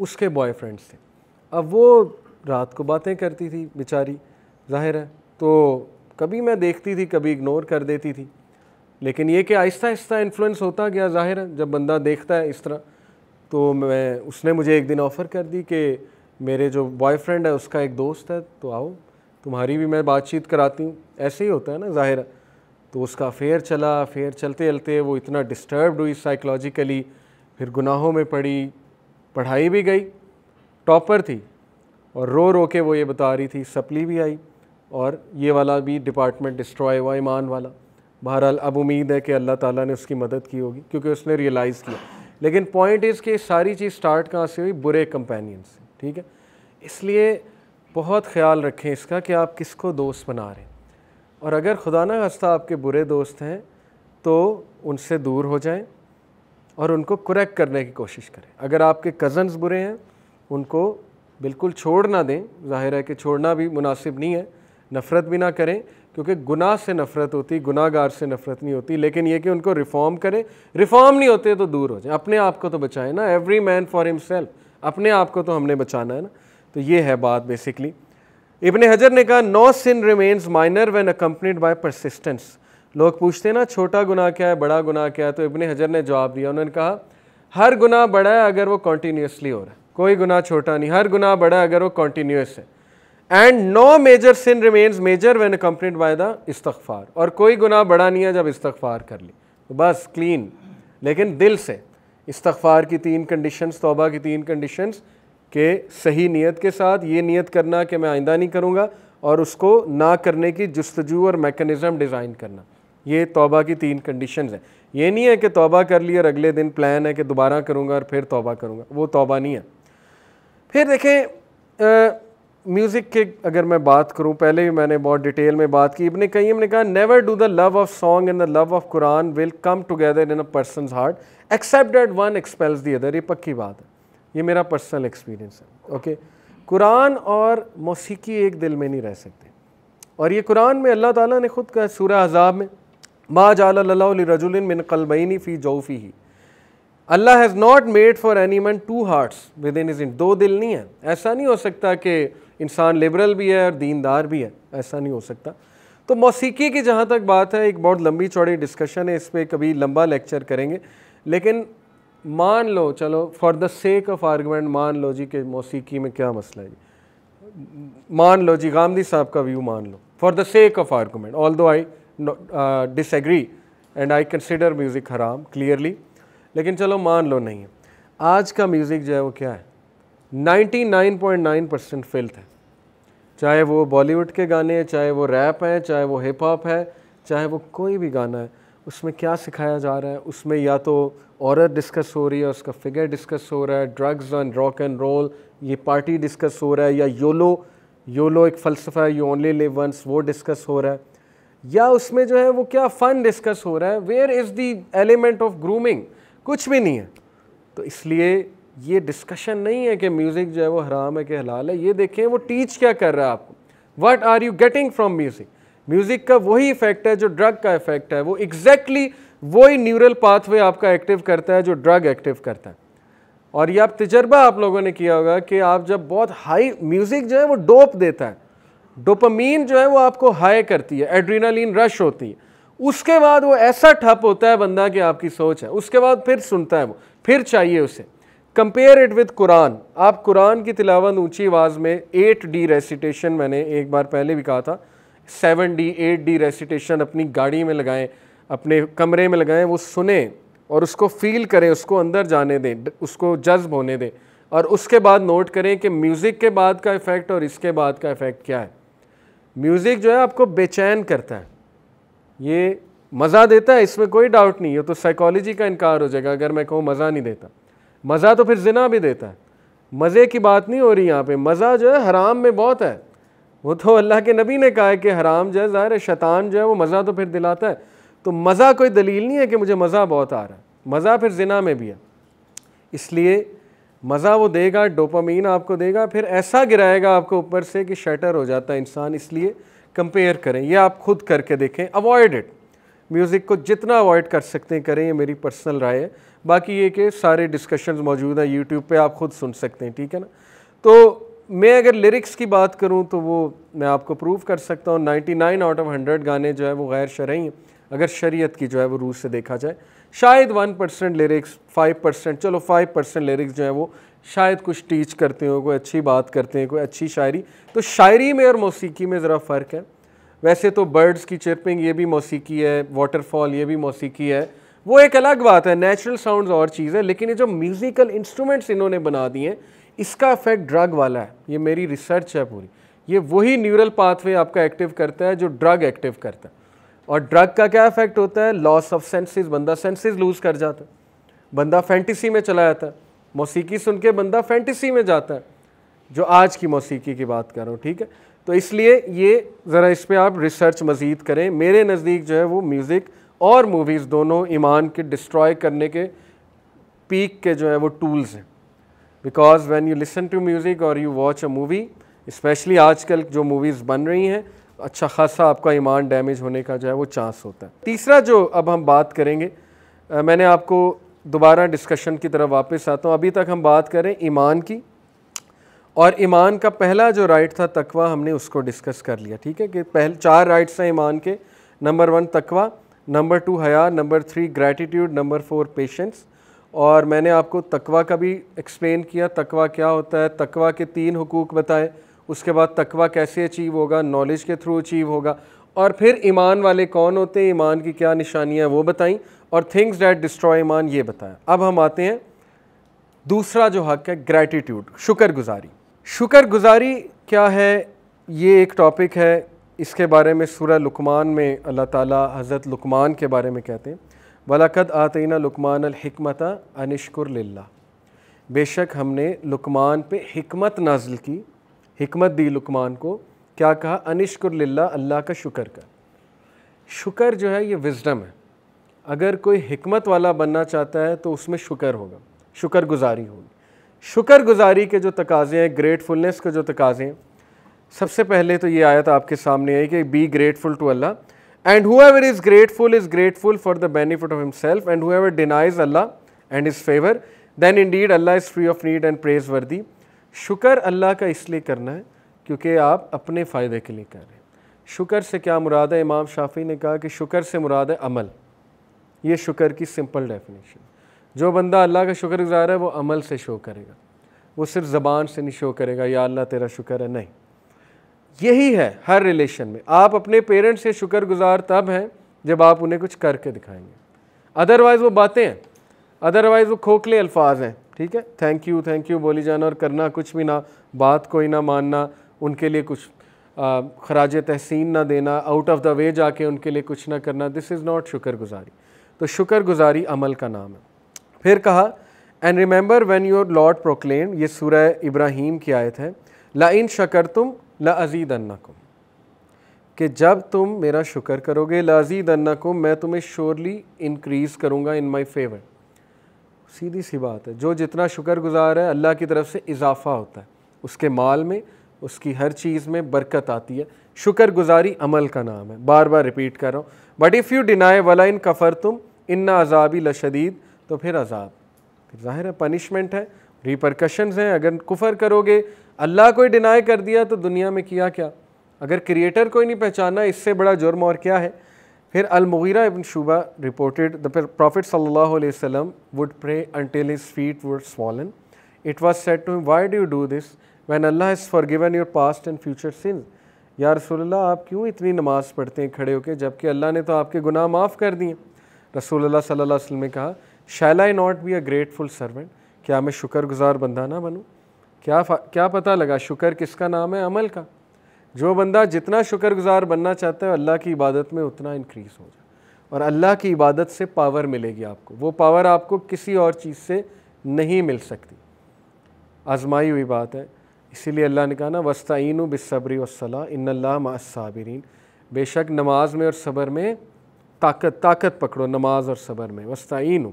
उसके बॉयफ्रेंड्स थे अब वो रात को बातें करती थी बेचारी जाहिर है तो कभी मैं देखती थी कभी इग्नोर कर देती थी लेकिन ये कि आहिस्ता आहिस्ता इन्फ्लुएंस होता गया जाहिर है जब बंदा देखता है इस तरह तो मैं उसने मुझे एक दिन ऑफ़र कर दी कि मेरे जो बॉयफ्रेंड है उसका एक दोस्त है तो आओ तुम्हारी भी मैं बातचीत कराती हूँ ऐसे ही होता है ना ज़ाहिर तो उसका अफेयर चला अफेयर चलते चलते वो इतना डिस्टर्ब हुई साइकोलॉजिकली फिर गुनाहों में पड़ी पढ़ाई भी गई टॉपर थी और रो रो के वो ये बता रही थी सप्ली भी आई और ये वाला भी डिपार्टमेंट डिस्ट्रॉय हुआ ईमान वाला बहरहाल अब उम्मीद है कि अल्लाह ताला ने उसकी मदद की होगी क्योंकि उसने रियलाइज़ किया लेकिन पॉइंट इज़ कि सारी चीज़ स्टार्ट कहाँ से हुई बुरे कंपेनियन से ठीक है इसलिए बहुत ख्याल रखें इसका कि आप किसको दोस्त बना रहे हैं और अगर खुदा ना हस्ता आपके बुरे दोस्त हैं तो उनसे दूर हो जाएं और उनको करेक्ट करने की कोशिश करें अगर आपके कज़न्स बुरे हैं उनको बिल्कुल छोड़ ना दें जाहिर है कि छोड़ना भी मुनासिब नहीं है नफ़रत भी ना करें क्योंकि गुनाह से नफ़रत होती गुनाहगार से नफ़रत नहीं होती लेकिन ये कि उनको रिफॉर्म करें रिफॉर्म नहीं होते तो दूर हो जाए अपने आप को तो बचाएं ना एवरी मैन फॉर हिमसेल्फ अपने आप को तो हमने बचाना है ना तो ये है बात बेसिकली इबन हजर ने कहा no sin remains minor when accompanied by persistence लोग पूछते हैं ना छोटा गुनाह क्या है बड़ा गुनाह क्या है तो इबन हजर ने जवाब दिया उन्होंने कहा हर गुनाह बड़ा है अगर वो कॉन्टीन्यूसली हो रहा है कोई गुनाह छोटा नहीं हर गुनाह बड़ा है अगर वो कॉन्टीन्यूस है and no major sin remains major when complete by the इस्तफार और कोई गुनाह बड़ा नहीं है जब इस्तफार कर ली तो बस क्लीन लेकिन दिल से इस्तफार की तीन कंडीशंस तोबा की तीन कंडीशंस के सही नीयत के साथ ये नीयत करना कि मैं आइंदा नहीं करूँगा और उसको ना करने की जस्तजू और मेकनिज़म डिज़ाइन करना ये तोबा की तीन कंडीशन हैं ये नहीं है कि तोबा कर ली और अगले दिन प्लान है कि दोबारा करूँगा और फिर तोबा करूँगा वो तोबा नहीं है फिर देखें आ, म्यूज़िक के अगर मैं बात करूं पहले भी मैंने बहुत डिटेल में बात की इबन कईम ने कहा never do the love of song and the love of Quran will come together in a person heart except that one expels the other ये पक्की बात है ये मेरा पर्सनल एक्सपीरियंस है ओके कुरान और मौसीकी एक दिल में नहीं रह सकते और ये कुरान में अल्लाह ताला ने ख़ुद कहा सूर अजाब में मा जालाजुलिन मिन कलबैनी फ़ी जोफ़ी ही Allah has not made for any two hearts within his इन दो दिल नहीं है ऐसा नहीं हो सकता कि इंसान लिबरल भी है और दीनदार भी है ऐसा नहीं हो सकता तो मौसीकी की जहाँ तक बात है एक बहुत लंबी चौड़ी डिस्कशन है इस पर कभी लंबा लेक्चर करेंगे लेकिन मान लो चलो for the sake of argument मान लो जी कि मौसीकी में क्या मसला है मान लो जी गांधी साहब का व्यू मान लो for the sake of argument although I disagree and I consider music हराम क्लियरली लेकिन चलो मान लो नहीं है आज का म्यूज़िक जो है वो क्या है 99.9 परसेंट फिल्थ है चाहे वो बॉलीवुड के गाने हैं चाहे वो रैप हैं चाहे वो हिप हॉप है चाहे वो कोई भी गाना है उसमें क्या सिखाया जा रहा है उसमें या तो औरत डिस्कस हो रही है उसका फिगर डिस्कस हो रहा है drugs and rock and roll ये पार्टी डिस्कस हो रहा है या योलो योलो एक फ़लसफ़ा है यू ओनली लिव वंस वो डिस्कस हो रहा है या उसमें जो है वो क्या फ़न डिस्कस हो रहा है where is the element of grooming कुछ भी नहीं है तो इसलिए ये डिस्कशन नहीं है कि म्यूज़िक जो है वो हराम है कि हलाल है ये देखें वो टीच क्या कर रहा है आपको what are you getting from music music का वही इफेक्ट है जो ड्रग का इफेक्ट है वो एग्जैक्टली exactly वही न्यूरल पाथवे आपका एक्टिव करता है जो ड्रग एक्टिव करता है और ये आप तजर्बा आप लोगों ने किया होगा कि आप जब बहुत हाई म्यूज़िक जो है वो डोप देता है डोपमीन जो है वो आपको हाई करती है एड्रीनालिन रश होती है उसके बाद वो ऐसा ठप होता है बंदा कि आपकी सोच है उसके बाद फिर सुनता है वो फिर चाहिए उसे कंपेयर इट विद कुरान आप कुरान की तिलावत ऊंची आवाज़ में एट डी रेसिटेशन मैंने एक बार पहले भी कहा था seven D eight D recitation अपनी गाड़ी में लगाएं अपने कमरे में लगाएं वो सुने और उसको फील करें उसको अंदर जाने दें उसको जज्ब होने दें और उसके बाद नोट करें कि म्यूज़िक के बाद का इफ़ेक्ट और इसके बाद का इफ़ेक्ट क्या है म्यूज़िक जो है आपको बेचैन करता है ये मज़ा देता है इसमें कोई डाउट नहीं है तो साइकोलॉजी का इनकार हो जाएगा अगर मैं कहूँ मज़ा नहीं देता मज़ा तो फिर जना भी देता है मज़े की बात नहीं हो रही यहाँ पे मज़ा जो है हराम में बहुत है वो तो अल्लाह के नबी ने कहा है कि हराम जो है ज़ाहिर शैतान जो है वो मज़ा तो फिर दिलाता है तो मज़ा कोई दलील नहीं है कि मुझे मज़ा बहुत आ रहा है मज़ा फिर जना में भी है इसलिए मज़ा वो देगा डोपामीन आपको देगा फिर ऐसा गिराएगा आपको ऊपर से कि शटर हो जाता है इंसान इसलिए कंपेयर करें यह आप खुद करके देखें अवॉइड इट म्यूज़िक को जितना अवॉइड कर सकते हैं करें ये मेरी पर्सनल राय है बाकी ये कि सारे डिस्कशंस मौजूद हैं यूट्यूब पे आप खुद सुन सकते हैं ठीक है ना तो मैं अगर लिरिक्स की बात करूँ तो वो मैं आपको प्रूव कर सकता हूँ नाइन आउट ऑफ हंड्रेड गाने जो है वो गैर शरई हैं अगर शरीयत की जो है वो रूस से देखा जाए शायद one percent lyrics five percent चलो फाइव परसेंट लिरिक्स जो है वो शायद कुछ टीच करते हो कोई अच्छी बात करते हैं कोई अच्छी शायरी तो शायरी में और मौसीकी में ज़रा फ़र्क है वैसे तो बर्ड्स की चिरपिंग ये भी मौसीकी है वाटरफॉल ये भी मौसीकी है वो एक अलग बात है नेचुरल साउंड और चीज़ है लेकिन ये जो म्यूज़िकल इंस्ट्रूमेंट्स इन्होंने बना दिए हैं इसका इफेक्ट ड्रग वाला है ये मेरी रिसर्च है पूरी ये वही न्यूरल पाथवे आपका एक्टिव करता है जो ड्रग एक्टिव करता है और ड्रग का क्या इफेक्ट होता है लॉस ऑफ सेंसेस बंदा सेंसेस लूज़ कर जाता है बंदा फैंटेसी में चला जाता है मौसीकी सुन के बंदा फैंटेसी में जाता है जो आज की मौसीकी की बात कर रहा हूँ ठीक है तो इसलिए ये ज़रा इस पर आप रिसर्च मज़ीद करें मेरे नज़दीक जो है वो म्यूज़िक और मूवीज़ दोनों ईमान के डिस्ट्रॉय करने के पीक के जो है वो टूल्स हैं because when you listen to music और यू वॉच अ मूवी आज आजकल जो मूवीज़ बन रही हैं अच्छा खासा आपका ईमान डैमेज होने का जो है वो चांस होता है तीसरा जो अब हम बात करेंगे आ, मैंने आपको दोबारा डिस्कशन की तरफ वापस आता हूँ अभी तक हम बात करें ईमान की और ईमान का पहला जो राइट था तकवा हमने उसको डिस्कस कर लिया ठीक है कि पहले चार राइट्स हैं ईमान के नंबर वन तकवा नंबर टू हया number three gratitude number four patience और मैंने आपको तकवा का भी एक्सप्लेन किया तकवा क्या होता है तकवा के तीन हकूक़ बताए उसके बाद तकवा कैसे अचीव होगा नॉलेज के थ्रू अचीव होगा और फिर ईमान वाले कौन होते हैं ईमान की क्या निशानियाँ वो बताई और थिंग्स डैट डिस्ट्रॉय ईमान ये बताया अब हम आते हैं दूसरा जो हक है ग्रैटिट्यूड शुक्रगुजारी शुक्रगुजारी क्या है ये एक टॉपिक है इसके बारे में सूरह लुकमान में अल्लाह ताला हज़रत लुकमान के बारे में कहते हैं वलाकद आतना लुकमान अलहमता अनशकुर लिल्ला बेशक हमने लुकमान पे हमत नाजिल की हमत दी लुकमान को क्या कहा अनशकुर लिल्ला अल्लाह का शुक्र कर शुक्र जो है ये विजडम है अगर कोई हमत वाला बनना चाहता है तो उसमें शुक्र होगा शुक्रगुजारी होगी शुक्र गुजारी के जो तकाजे हैं ग्रेटफुलनेस के जो तकाजे हैं सबसे पहले तो ये आया था आपके सामने आई कि be grateful to Allah and whoever is grateful is grateful for the benefit of himself and whoever denies Allah and his favour then indeed Allah is free of need and praiseworthy शुक्र अल्लाह का इसलिए करना है क्योंकि आप अपने फ़ायदे के लिए कर रहे हैं शुक्र से क्या मुराद है इमाम शाफी ने कहा कि शुक्र से मुराद है अमल ये शुक्र की सिंपल डेफिनेशन जो बंदा अल्लाह का शुक्र गुज़ार है वो अमल से शो करेगा वो सिर्फ ज़बान से नहीं शो करेगा या अल्लाह तेरा शुक्र है नहीं यही है हर रिलेशन में आप अपने पेरेंट्स से शुक्र गुज़ार तब हैं जब आप उन्हें कुछ करके दिखाएंगे अदरवाइज़ वो बातें हैं अदरवाइज़ वो खोखले अल्फाज हैं ठीक है थैंक यू थैंक यू बोली जाना और करना कुछ भी ना बात कोई ना मानना उनके लिए कुछ खराज तहसीन ना देना आउट ऑफ द वे जाके उनके लिए कुछ ना करना दिस इज़ नॉट शुक्र गुज़ारी तो शुक्र गुज़ारी अमल का नाम है फिर कहा and remember when your lord proclaim ये सूर्य इब्राहिम की आयत है ला इन शकर तुम ला अजीद अन्नाकुम कि जब तुम मेरा शुक्र करोगे लाजीद अन्ना को मैं तुम्हें श्योरली इनक्रीज़ करूँगा इन माई फेवर सीधी सी बात है जो जितना शुक्र गुज़ार है अल्लाह की तरफ से इजाफ़ा होता है उसके माल में उसकी हर चीज़ में बरकत आती है शुक्र गुज़ारी अमल का नाम है बार बार रिपीट कर रहा हूँ बट इफ़ यू डिनाई वला इन कफ़र तुम इन्ना अजाबी लशदीद तो फिर अजाब फिर ज़ाहिर है पनिशमेंट है रिपरकशंस हैं अगर कुफर करोगे अल्लाह को ही डिनाई कर दिया तो दुनिया में किया क्या अगर क्रिएटर को ही नहीं पहचाना इससे बड़ा जुर्म और क्या है फिर अलमुगीरा इबन शुबा रिपोर्टेड द प्रॉफिट सल्लल्लाहु अलैहि वसल्लम would pray until his feet would swollen it was said to him why do you do this when Allah has forgiven your past and future sin या रसूलुल्लाह आप क्यों इतनी नमाज़ पढ़ते हैं खड़े होकर जबकि अल्लाह ने तो आपके गुनाह माफ़ कर दिए रसूलुल्लाह सल्लल्लाहु अलैहि वसल्लम ने कहा shall I not be a grateful servant क्या मैं शुक्रगुजार बंदा ना बनूँ क्या क्या पता लगा शुक्र किसका नाम है अमल का जो बंदा जितना शुक्रगुजार बनना चाहता है अल्लाह की इबादत में उतना इंक्रीज़ हो जाए और अल्लाह की इबादत से पावर मिलेगी आपको वो पावर आपको किसी और चीज़ से नहीं मिल सकती आजमाई हुई बात है इसीलिए अल्लाह ने कहा ना वस्ताइन बिसब्री वसला इन मसाबरीन बेशक नमाज में और सब्र में ताकत ताकत पकड़ो नमाज और सबर में वस्ताइन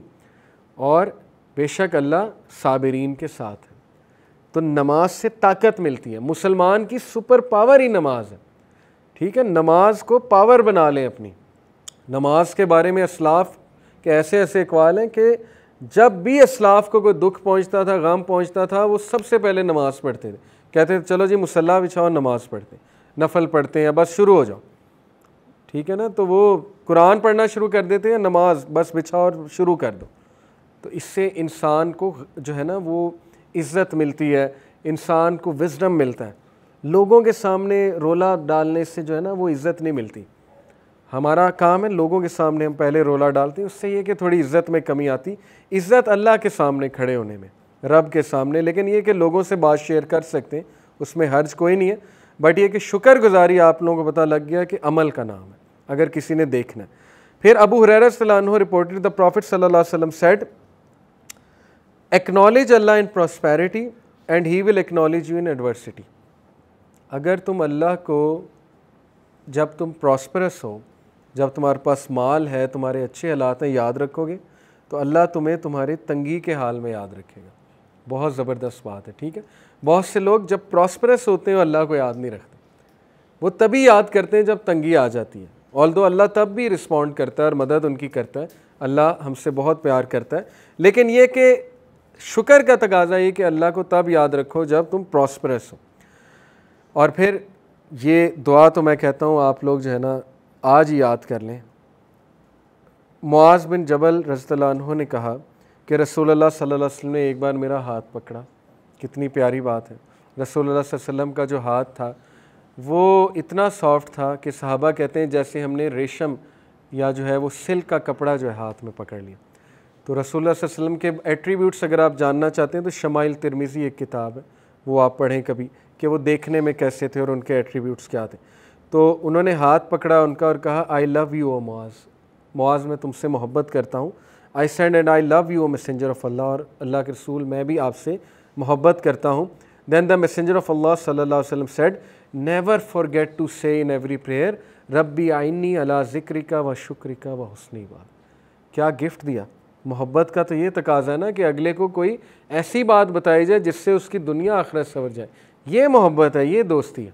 और बेशक अल्लाह साबरीन के साथ है तो नमाज से ताकत मिलती है मुसलमान की सुपर पावर ही नमाज है ठीक है नमाज को पावर बना लें अपनी नमाज के बारे में असलाफ के ऐसे ऐसे अकवाल हैं कि जब भी असलाफ को कोई दुख पहुंचता था गम पहुंचता था वो सबसे पहले नमाज़ पढ़ते थे कहते थे चलो जी मुसल्ला बिछाओ नमाज़ पढ़ते नफल पढ़ते हैं बस शुरू हो जाओ ठीक है ना तो वो कुरान पढ़ना शुरू कर देते हैं नमाज बस बिछाओ और शुरू कर दो तो इससे इंसान को जो है ना वो इज़्ज़त मिलती है इंसान को विजडम मिलता है लोगों के सामने रोला डालने से जो है ना वो इज़्ज़त नहीं मिलती हमारा काम है लोगों के सामने हम पहले रोला डालते हैं उससे ये कि थोड़ी इज़्ज़त में कमी आती इज़्ज़त अल्लाह के सामने खड़े होने में रब के सामने लेकिन ये कि लोगों से बात शेयर कर सकते हैं उसमें हर्ज कोई नहीं है बट ये कि शुक्र गुज़ारी आप लोगों को पता लग गया कि अमल का नाम है अगर किसी ने देखना है फिर अबू हरैर सलान रिपोर्टेड द प्रॉफिट सल्ला वसम said acknowledge Allah in prosperity and he will acknowledge you in adversity अगर तुम अल्लाह को जब तुम प्रॉस्परस हो जब तुम्हारे पास माल है तुम्हारे अच्छे हालात हैं याद रखोगे तो अल्लाह तुम्हें तुम्हारे तंगी के हाल में याद रखेगा बहुत ज़बरदस्त बात है ठीक है बहुत से लोग जब प्रॉस्परस होते हैं अल्लाह को याद नहीं रखते वो तभी याद करते हैं जब तंगी आ जाती है ऑल दो अल्लाह तब भी रिस्पॉन्ड करता है और मदद उनकी करता है अल्लाह हमसे बहुत प्यार करता है लेकिन ये कि शुक्र का तकाजा ये कि अल्लाह को तब याद रखो जब तुम प्रॉस्परस हो और फिर ये दुआ तो मैं कहता हूँ आप लोग जो है ना आज ही याद कर लें मुआज़ बिन जबल रजतलानहों ने कहा कि रसोल्ला सल्लल्लाहु अलैहि वसल्लम ने एक बार मेरा हाथ पकड़ा कितनी प्यारी बात है रसोल्ला वसल्लम का जो हाथ था वो इतना सॉफ्ट था कि साहबा कहते हैं जैसे हमने रेशम या जो है वो सिल्क का कपड़ा जो है हाथ में पकड़ लिया तो रसूल वसम के एट्रीब्यूट्स अगर आप जानना चाहते हैं तो शमाइल तिरमिज़ी एक किताब है वो आप पढ़ें कभी कि वो देखने में कैसे थे और उनके एट्रीब्यूट्स क्या थे तो उन्होंने हाथ पकड़ा उनका और कहा आई लव यू ओ मुआज़ मुआज़ मैं तुमसे मोहब्बत करता हूँ I said and I love you O messenger of Allah और अल्लाह के रसूल मैं भी आपसे मोहब्बत करता हूँ then the messenger of Allah सल्ला वसलम said never forget to say in every prayer रब्बी आइनी अला ज़िक्रिका व शिक्रिका व हसनी वाह क्या गिफ्ट दिया मोहब्बत का तो ये तकाजा है ना कि अगले को कोई ऐसी बात बताई जाए जिससे उसकी दुनिया आखरत समझ जाए ये मोहब्बत है ये दोस्ती है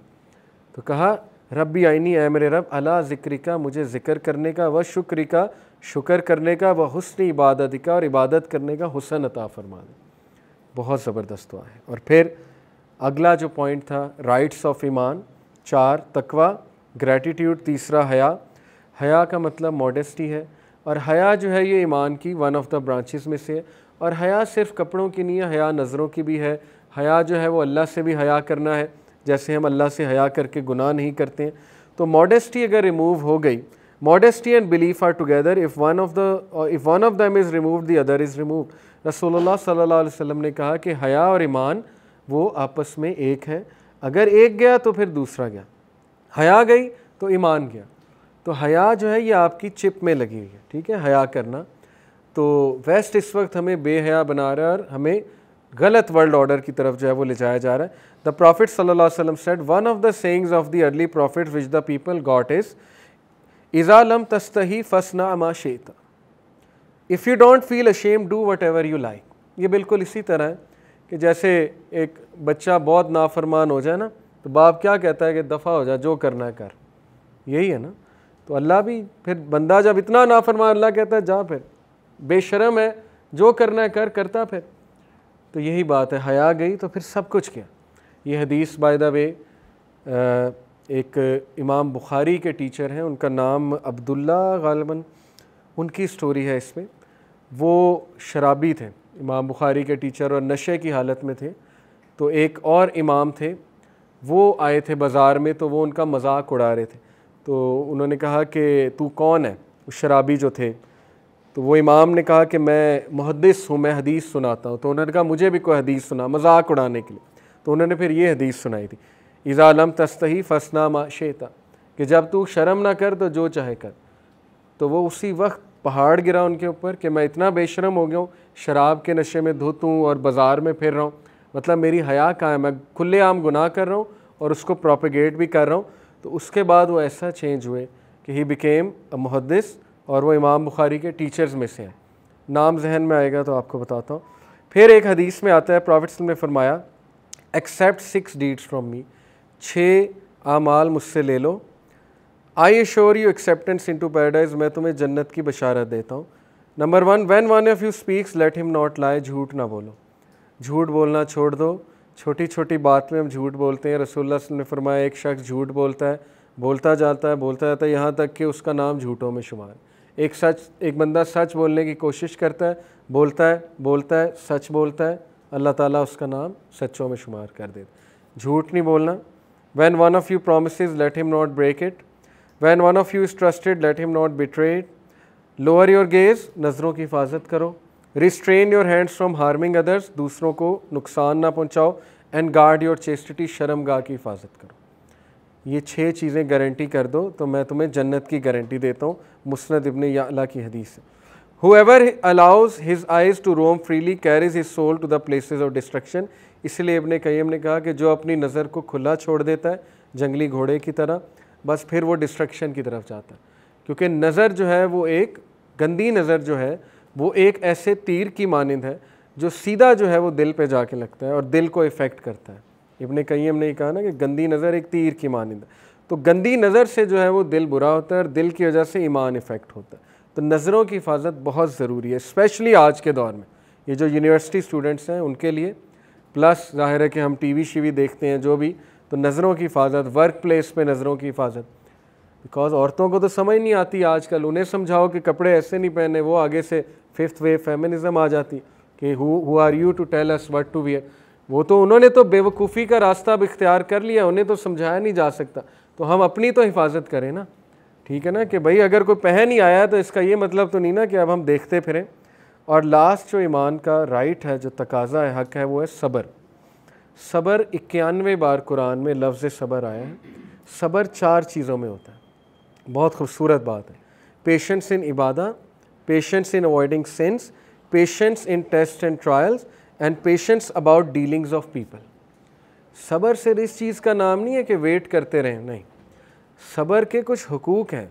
तो कहा रबी आइनी ऐ मेरे रब अला ज़िक्र का मुझे ज़िक्र करने का व शुक्र का शुक्र करने का व हसन इबादत का और इबादत करने का हुसन अता फरमान बहुत ज़बरदस्त हुआ है और फिर अगला जो पॉइंट था राइट्स ऑफ ईमान चार तकवा ग्रैटिट्यूड तीसरा हया हया का मतलब मॉडेस्टी है और हया जो है ये ईमान की वन ऑफ द ब्रांचेस में से है और हया सिर्फ कपड़ों की नहीं है हया नज़रों की भी है हया जो है वो अल्लाह से भी हया करना है जैसे हम अल्लाह से हया करके गुनाह नहीं करते हैं तो मॉडेस्टी अगर रिमूव हो गई modesty and belief are together if one of the if one of them is remove the other is remove रसोल्ला सल्ला वसम ने कहा कि हया और ईमान वो आपस में एक हैं अगर एक गया तो फिर दूसरा गया हया गई तो ईमान गया तो हया जो है ये आपकी चिप में लगी हुई है ठीक है हया करना तो वेस्ट इस वक्त हमें बेहया बना रहा है और हमें गलत वर्ल्ड ऑर्डर की तरफ जो है वो ले जाया जा रहा है द प्रॉफिट सल्लल्लाहु अलैहि one of the sayings of the early prophet which the people got is इज़ा लम तस्तही फसना अमा शेता if you don't feel ashamed do whatever you like ये बिल्कुल इसी तरह है कि जैसे एक बच्चा बहुत नाफरमान हो जाए ना तो बाप क्या कहता है कि दफ़ा हो जाए जो करना है कर यही है ना तो अल्लाह भी फिर बंदा जब इतना नाफरमान अल्लाह कहता है जा फिर बेशरम है जो करना है कर करता फिर तो यही बात है हया गई तो फिर सब कुछ किया ये हदीस बाय द वे एक इमाम बुखारी के टीचर हैं उनका नाम अब्दुल्ला गालबन उनकी स्टोरी है इसमें वो शराबी थे इमाम बुखारी के टीचर और नशे की हालत में थे तो एक और इमाम थे वो आए थे बाज़ार में तो वो उनका मजाक उड़ा रहे थे तो उन्होंने कहा कि तू कौन है उस शराबी जो थे तो वो इमाम ने कहा कि मैं मुहदस हूँ मैं हदीस सुनाता हूँ तो उन्होंने कहा मुझे भी कोई हदीस सुना मजाक उड़ाने के लिए तो उन्होंने फिर ये हदीस सुनाई थी इज़ालम तस्तही फसना मा शेता कि जब तू शर्म ना कर तो जो चाहे कर तो वो उसी वक्त पहाड़ गिरा उनके ऊपर कि मैं इतना बेशरम हो गया हूँ शराब के नशे में धोतूँ और बाज़ार में फिर रहा हूँ मतलब मेरी हया कहाँ है मैं खुलेआम गुनाह कर रहा हूँ और उसको प्रोपिगेट भी कर रहा हूँ तो उसके बाद वो ऐसा चेंज हुए कि ही बिकेम अ मुहदस और वो इमाम बुखारी के टीचर्स में से हैं नाम जहन में आएगा तो आपको बताता हूँ फिर एक हदीस में आता है प्रॉफिट ने फरमाया accept six deeds from me छः आमाल मुझसे ले लो I assure you acceptance into paradise मैं तुम्हें जन्नत की बशारत देता हूँ number one when one of you speaks let him not lie झूठ ना बोलो झूठ बोलना छोड़ दो छोटी छोटी बात में हम झूठ बोलते हैं रसोल्ला ने फरमाया एक शख्स झूठ बोलता है बोलता जाता है बोलता जाता है यहाँ तक कि उसका नाम झूठों में शुमार एक सच एक बंदा सच बोलने की कोशिश करता है बोलता है बोलता है सच बोलता है अल्लाह ताला उसका नाम सच्चों में शुमार कर देता झूठ नहीं बोलना when one of you promise let him not break it when one of you is trusted let him not betray lower your gaze नज़रों की हिफाजत करो restrain your hands from harming others दूसरों को नुकसान ना पहुंचाओ एंड गार्ड योर चेस्टिटी शर्मगाह की हिफाजत करो ये छः चीज़ें गारंटी कर दो तो मैं तुम्हें जन्नत की गारंटी देता हूँ मुस्नद इबन याला की हदीस who whoever allows his eyes to roam freely carries his soul to the places of destruction इसलिए इबन कईम ने कहा कि जो अपनी नज़र को खुला छोड़ देता है जंगली घोड़े की तरह बस फिर वो डिस्ट्रक्शन की तरफ जाता है क्योंकि नज़र जो है वो एक गंदी नज़र जो है वो एक ऐसे तीर की मानंद है जो सीधा जो है वो दिल पे जाके लगता है और दिल को इफ़ेक्ट करता है इबन कई ने कहा ना कि गंदी नज़र एक तीर की मानंद है तो गंदी नज़र से जो है वो दिल बुरा होता है और दिल की वजह से ईमान इफ़ेक्ट होता है तो नज़रों की हिफाजत बहुत ज़रूरी है स्पेशली आज के दौर में ये जो यूनिवर्सिटी स्टूडेंट्स हैं उनके लिए प्लस ज़ाहिर है कि हम टी वी शीवी देखते हैं जो भी तो नज़रों की हिफाजत वर्क प्लेस पर नज़रों की हिफाजत बिकॉज औरतों को तो समझ नहीं आती आजकल उन्हें समझाओ कि कपड़े ऐसे नहीं पहने वो आगे से फिफ्थ वेव फेमिनिज्म आ जाती कि who are you to tell us what to wear वो तो उन्होंने तो बेवकूफ़ी का रास्ता अब इख्तियार कर लिया उन्हें तो समझाया नहीं जा सकता तो हम अपनी तो हिफाजत करें ना ठीक है ना कि भाई अगर कोई पहन ही आया तो इसका ये मतलब तो नहीं ना कि अब हम देखते फिरें और लास्ट जो ईमान का राइट है जो तकाजा है हक है वो है सब्र सब्र इक्यानवे बार कुरान में लफ्ज़ सब्र आया है सब्र चार चीज़ों में होता है बहुत खूबसूरत बात है पेशेंस इन इबादा patience in avoiding sins, patience in tests and trials and patience about dealings of people. सबर सिर्फ इस चीज़ का नाम नहीं है कि वेट करते रहें नहीं सबर के कुछ हकूक़ हैं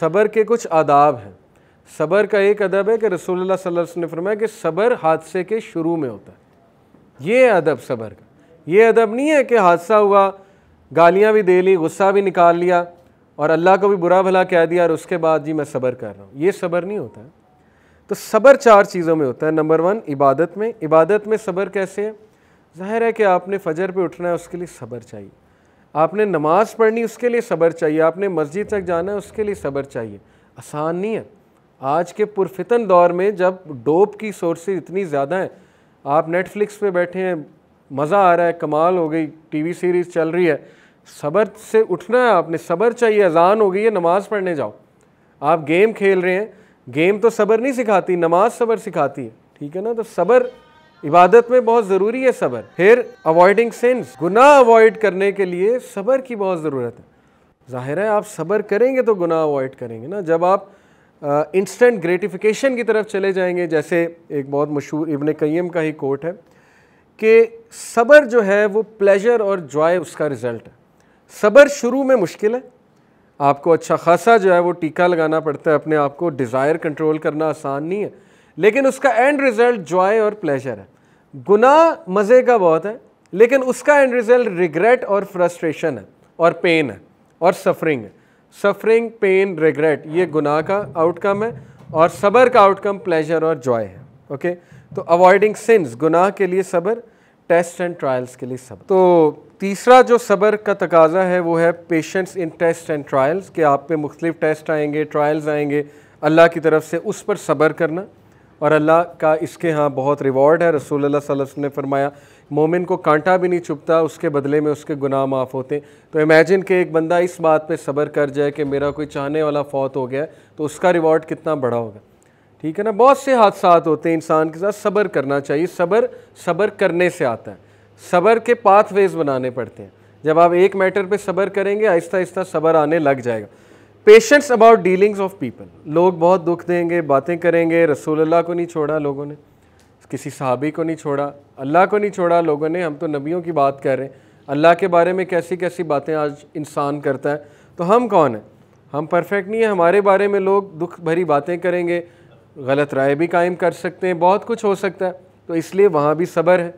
सबर के कुछ आदाब हैं सबर का एक अदब है कि रसूलुल्लाह सल्लल्लाहु अलैहि वसल्लम ने फरमाया कि सबर हादसे के शुरू में होता है ये अदब सबर का ये अदब नहीं है कि हादसा हुआ गालियाँ भी दे ली गुस्सा भी निकाल लिया और अल्लाह को भी बुरा भला कह दिया और उसके बाद जी मैं सब्र कर रहा हूँ ये सब्र नहीं होता है तो सब्र चार चीज़ों में होता है नंबर वन इबादत में इबादत में सब्र कैसे है जाहिर है कि आपने फजर पे उठना है उसके लिए सब्र चाहिए आपने नमाज़ पढ़नी उसके लिए सब्र चाहिए आपने मस्जिद तक जाना है उसके लिए सब्र चाहिए आसान नहीं है आज के पुरफितन दौर में जब डोप की सोर्सेज इतनी ज़्यादा हैं आप नेटफ्लिक्स पे बैठे हैं मज़ा आ रहा है कमाल हो गई टीवी सीरीज़ चल रही है सबर से उठना है आपने सबर चाहिए अजान हो गई है नमाज़ पढ़ने जाओ आप गेम खेल रहे हैं गेम तो सबर नहीं सिखाती नमाज सबर सिखाती है ठीक है ना तो सबर इबादत में बहुत ज़रूरी है सबर फिर अवॉइडिंग सेंस गुनाह अवॉइड करने के लिए सबर की बहुत ज़रूरत है ज़ाहिर है आप सबर करेंगे तो गुनाह अवॉइड करेंगे ना जब आप इंस्टेंट ग्रेटिफिकेशन की तरफ चले जाएंगे जैसे एक बहुत मशहूर इबन कईम का ही कोट है कि सबर जो है वो प्लेजर और जॉय उसका रिज़ल्ट है सबर शुरू में मुश्किल है आपको अच्छा खासा जो है वो टीका लगाना पड़ता है अपने आप को डिज़ायर कंट्रोल करना आसान नहीं है लेकिन उसका एंड रिज़ल्ट जॉय और प्लेजर है गुनाह मज़े का बहुत है लेकिन उसका एंड रिज़ल्ट रिग्रेट और फ्रस्ट्रेशन है और पेन है और सफरिंग है सफरिंग पेन रिग्रेट ये गुनाह का आउटकम है और सबर का आउटकम प्लेजर और जॉय है ओके तो अवॉइडिंग सिंस गुनाह के लिए सबर टेस्ट एंड ट्रायल्स के लिए सब तो तीसरा जो सब्र का तकाजा है वो है patience in test and trials के आप पे मुख्तलिफ टेस्ट आएंगे ट्रायल्स आएंगे अल्लाह की तरफ से उस पर सब्र करना और अल्लाह का इसके यहाँ बहुत रिवॉर्ड है रसूल वसल्लम ने फरमाया मोमिन को कांटा भी नहीं चुपता उसके बदले में उसके गुनाह माफ़ होते हैं तो इमेजिन के एक बंदा इस बात पे सब्र कर जाए कि मेरा कोई चाहने वाला फौत हो गया तो उसका रिवॉर्ड कितना बड़ा होगा ठीक है ना बहुत से हादसा होते हैं इंसान के साथ सब्र करना चाहिए सब्र सब्र करने से आता है सब्र के पाथवेज बनाने पड़ते हैं जब आप एक मैटर पे सब्र करेंगे आहिस्ता आहिस्ता सब्र आने लग जाएगा patience about dealings of people लोग बहुत दुख देंगे बातें करेंगे रसूलुल्लाह को नहीं छोड़ा लोगों ने किसी सहाबी को नहीं छोड़ा अल्लाह को नहीं छोड़ा लोगों ने हम तो नबियों की बात कर रहे हैं अल्लाह के बारे में कैसी कैसी बातें आज इंसान करता है तो हम कौन हैं हम परफेक्ट नहीं है हमारे बारे में लोग दुख भरी बातें करेंगे गलत राय भी कायम कर सकते हैं बहुत कुछ हो सकता है तो इसलिए वहाँ भी सब्र है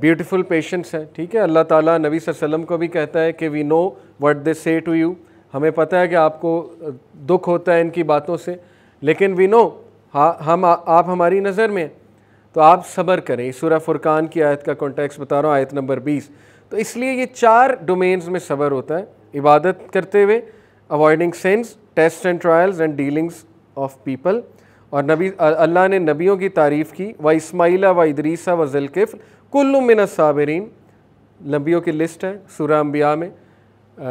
ब्यूटीफुल पेशेंस है ठीक है अल्लाह ताला नबी वसल्लम को भी कहता है कि वी नो व्हाट दे से टू यू हमें पता है कि आपको दुख होता है इनकी बातों से लेकिन वी नो हम आ, आप हमारी नज़र में तो आप सब्र करें सूर्य फुरकान की आयत का कॉन्टेक्स बता रहा हूँ आयत नंबर बीस तो इसलिए ये चार डोमेन्स में सब्र होता है इबादत करते हुए avoiding sins test and trials and dealings of people और नबी अल्लाह ने नबियों की तारीफ़ की व इसमाइला व इदरीसा व कुल्लु कुल्लुमिन साबरीन नबियों की लिस्ट है सूर अम्बिया में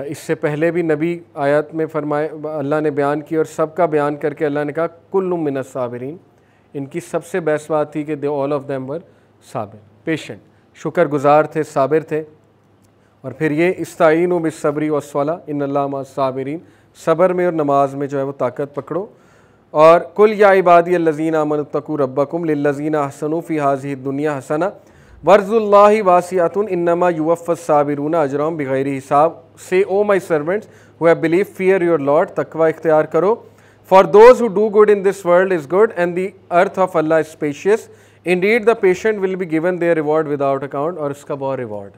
इससे पहले भी नबी आयत में फरमाए अल्लाह ने बयान की और सबका बयान करके अल्लाह ने कहा कुल्लुमिन साबरीन इनकी सबसे बेस्ट बात थी कि they all of them were साबिर पेशेंट शुक्र गुज़ार थे साबिर थे और फिर ये इस्तीन बिसबरी वसला इन साबरीन सबर में और नमाज में जो है वो ताकत पकड़ो और कुल या इबादी लजीना मनतकू रबकुम लजीना हसनूफ़ी हाजी दुनिया हसना वर्ज़ुल्ला वासियातन इनमा युवफ़ साबिरून अजराम बग़ैर हिसाब से O my servants who have believe fear your lord तकवा इख्तियार करो for those who do good in this world is good and the earth of Allah spacious indeed the patient will be given their reward without account और इसका बहुत reward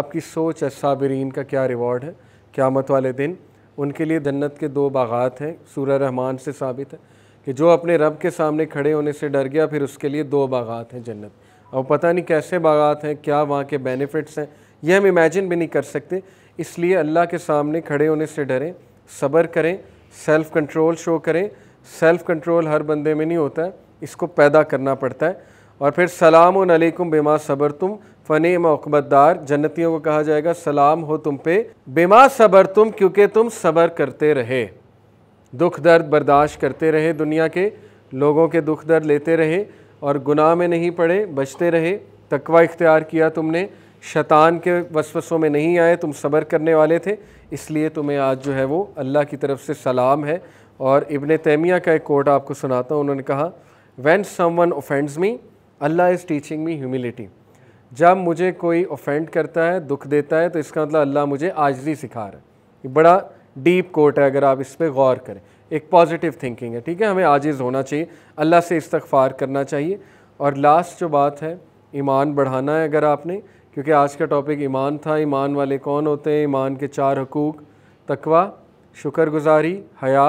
आपकी सोच है साबरीन का क्या रिवॉर्ड है क्या मत वाले दिन उनके लिए जन्नत के दो बागात हैं सूर्य रहमान से साबित है कि जो अपने रब के सामने खड़े होने से डर गया फिर उसके लिए दो बागात हैं जन्नत और पता नहीं कैसे बागात हैं क्या वहाँ के बेनिफिट्स हैं यह हम इमेजिन भी नहीं कर सकते इसलिए अल्लाह के सामने खड़े होने से डरें सब्र करें सेल्फ़ कंट्रोल शो करें सेल्फ़ कंट्रोल हर बंदे में नहीं होता है इसको पैदा करना पड़ता है और फिर सलाम अलैकुम बेमा सबर तुम फ़न मकबतदार जन्नतियों को कहा जाएगा सलाम हो तुम पे बेमा सबर तुम क्योंकि तुम सबर करते रहे दुख दर्द बर्दाश्त करते रहे दुनिया के लोगों के दुख दर्द लेते रहे और गुनाह में नहीं पड़े बचते रहे तकवा इख्तियार किया तुमने शैतान के वसवसों में नहीं आए तुम सबर करने वाले थे इसलिए तुम्हें आज जो है वो अल्लाह की तरफ से सलाम है और इबन तैमिया का एक कोट आपको सुनाता हूँ उन्होंने कहा when someone offends me Allah is teaching me humility जब मुझे कोई ऑफेंड करता है दुख देता है तो इसका मतलब अल्लाह मुझे आजरी सिखा रहा है ये बड़ा डीप कोट है अगर आप इस पर गौर करें एक पॉजिटिव थिंकिंग है ठीक है हमें आजिज़ होना चाहिए अल्लाह से इस्तफ़ार करना चाहिए और लास्ट जो बात है ईमान बढ़ाना है अगर आपने क्योंकि आज का टॉपिक ईमान था ईमान वाले कौन होते हैं ईमान के चार हकूक़ तकवा शुक्रगुजारी हया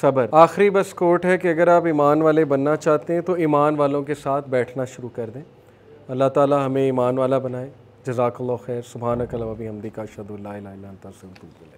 सब्र आखिरी बस कोट है कि अगर आप ईमान वाले बनना चाहते हैं तो ईमान वालों के साथ बैठना शुरू कर दें अल्लाह ताला हमें ईमान वाला बनाए जजाकल्ला खैर सुबहानकल वबी हमदी का शदुल्ला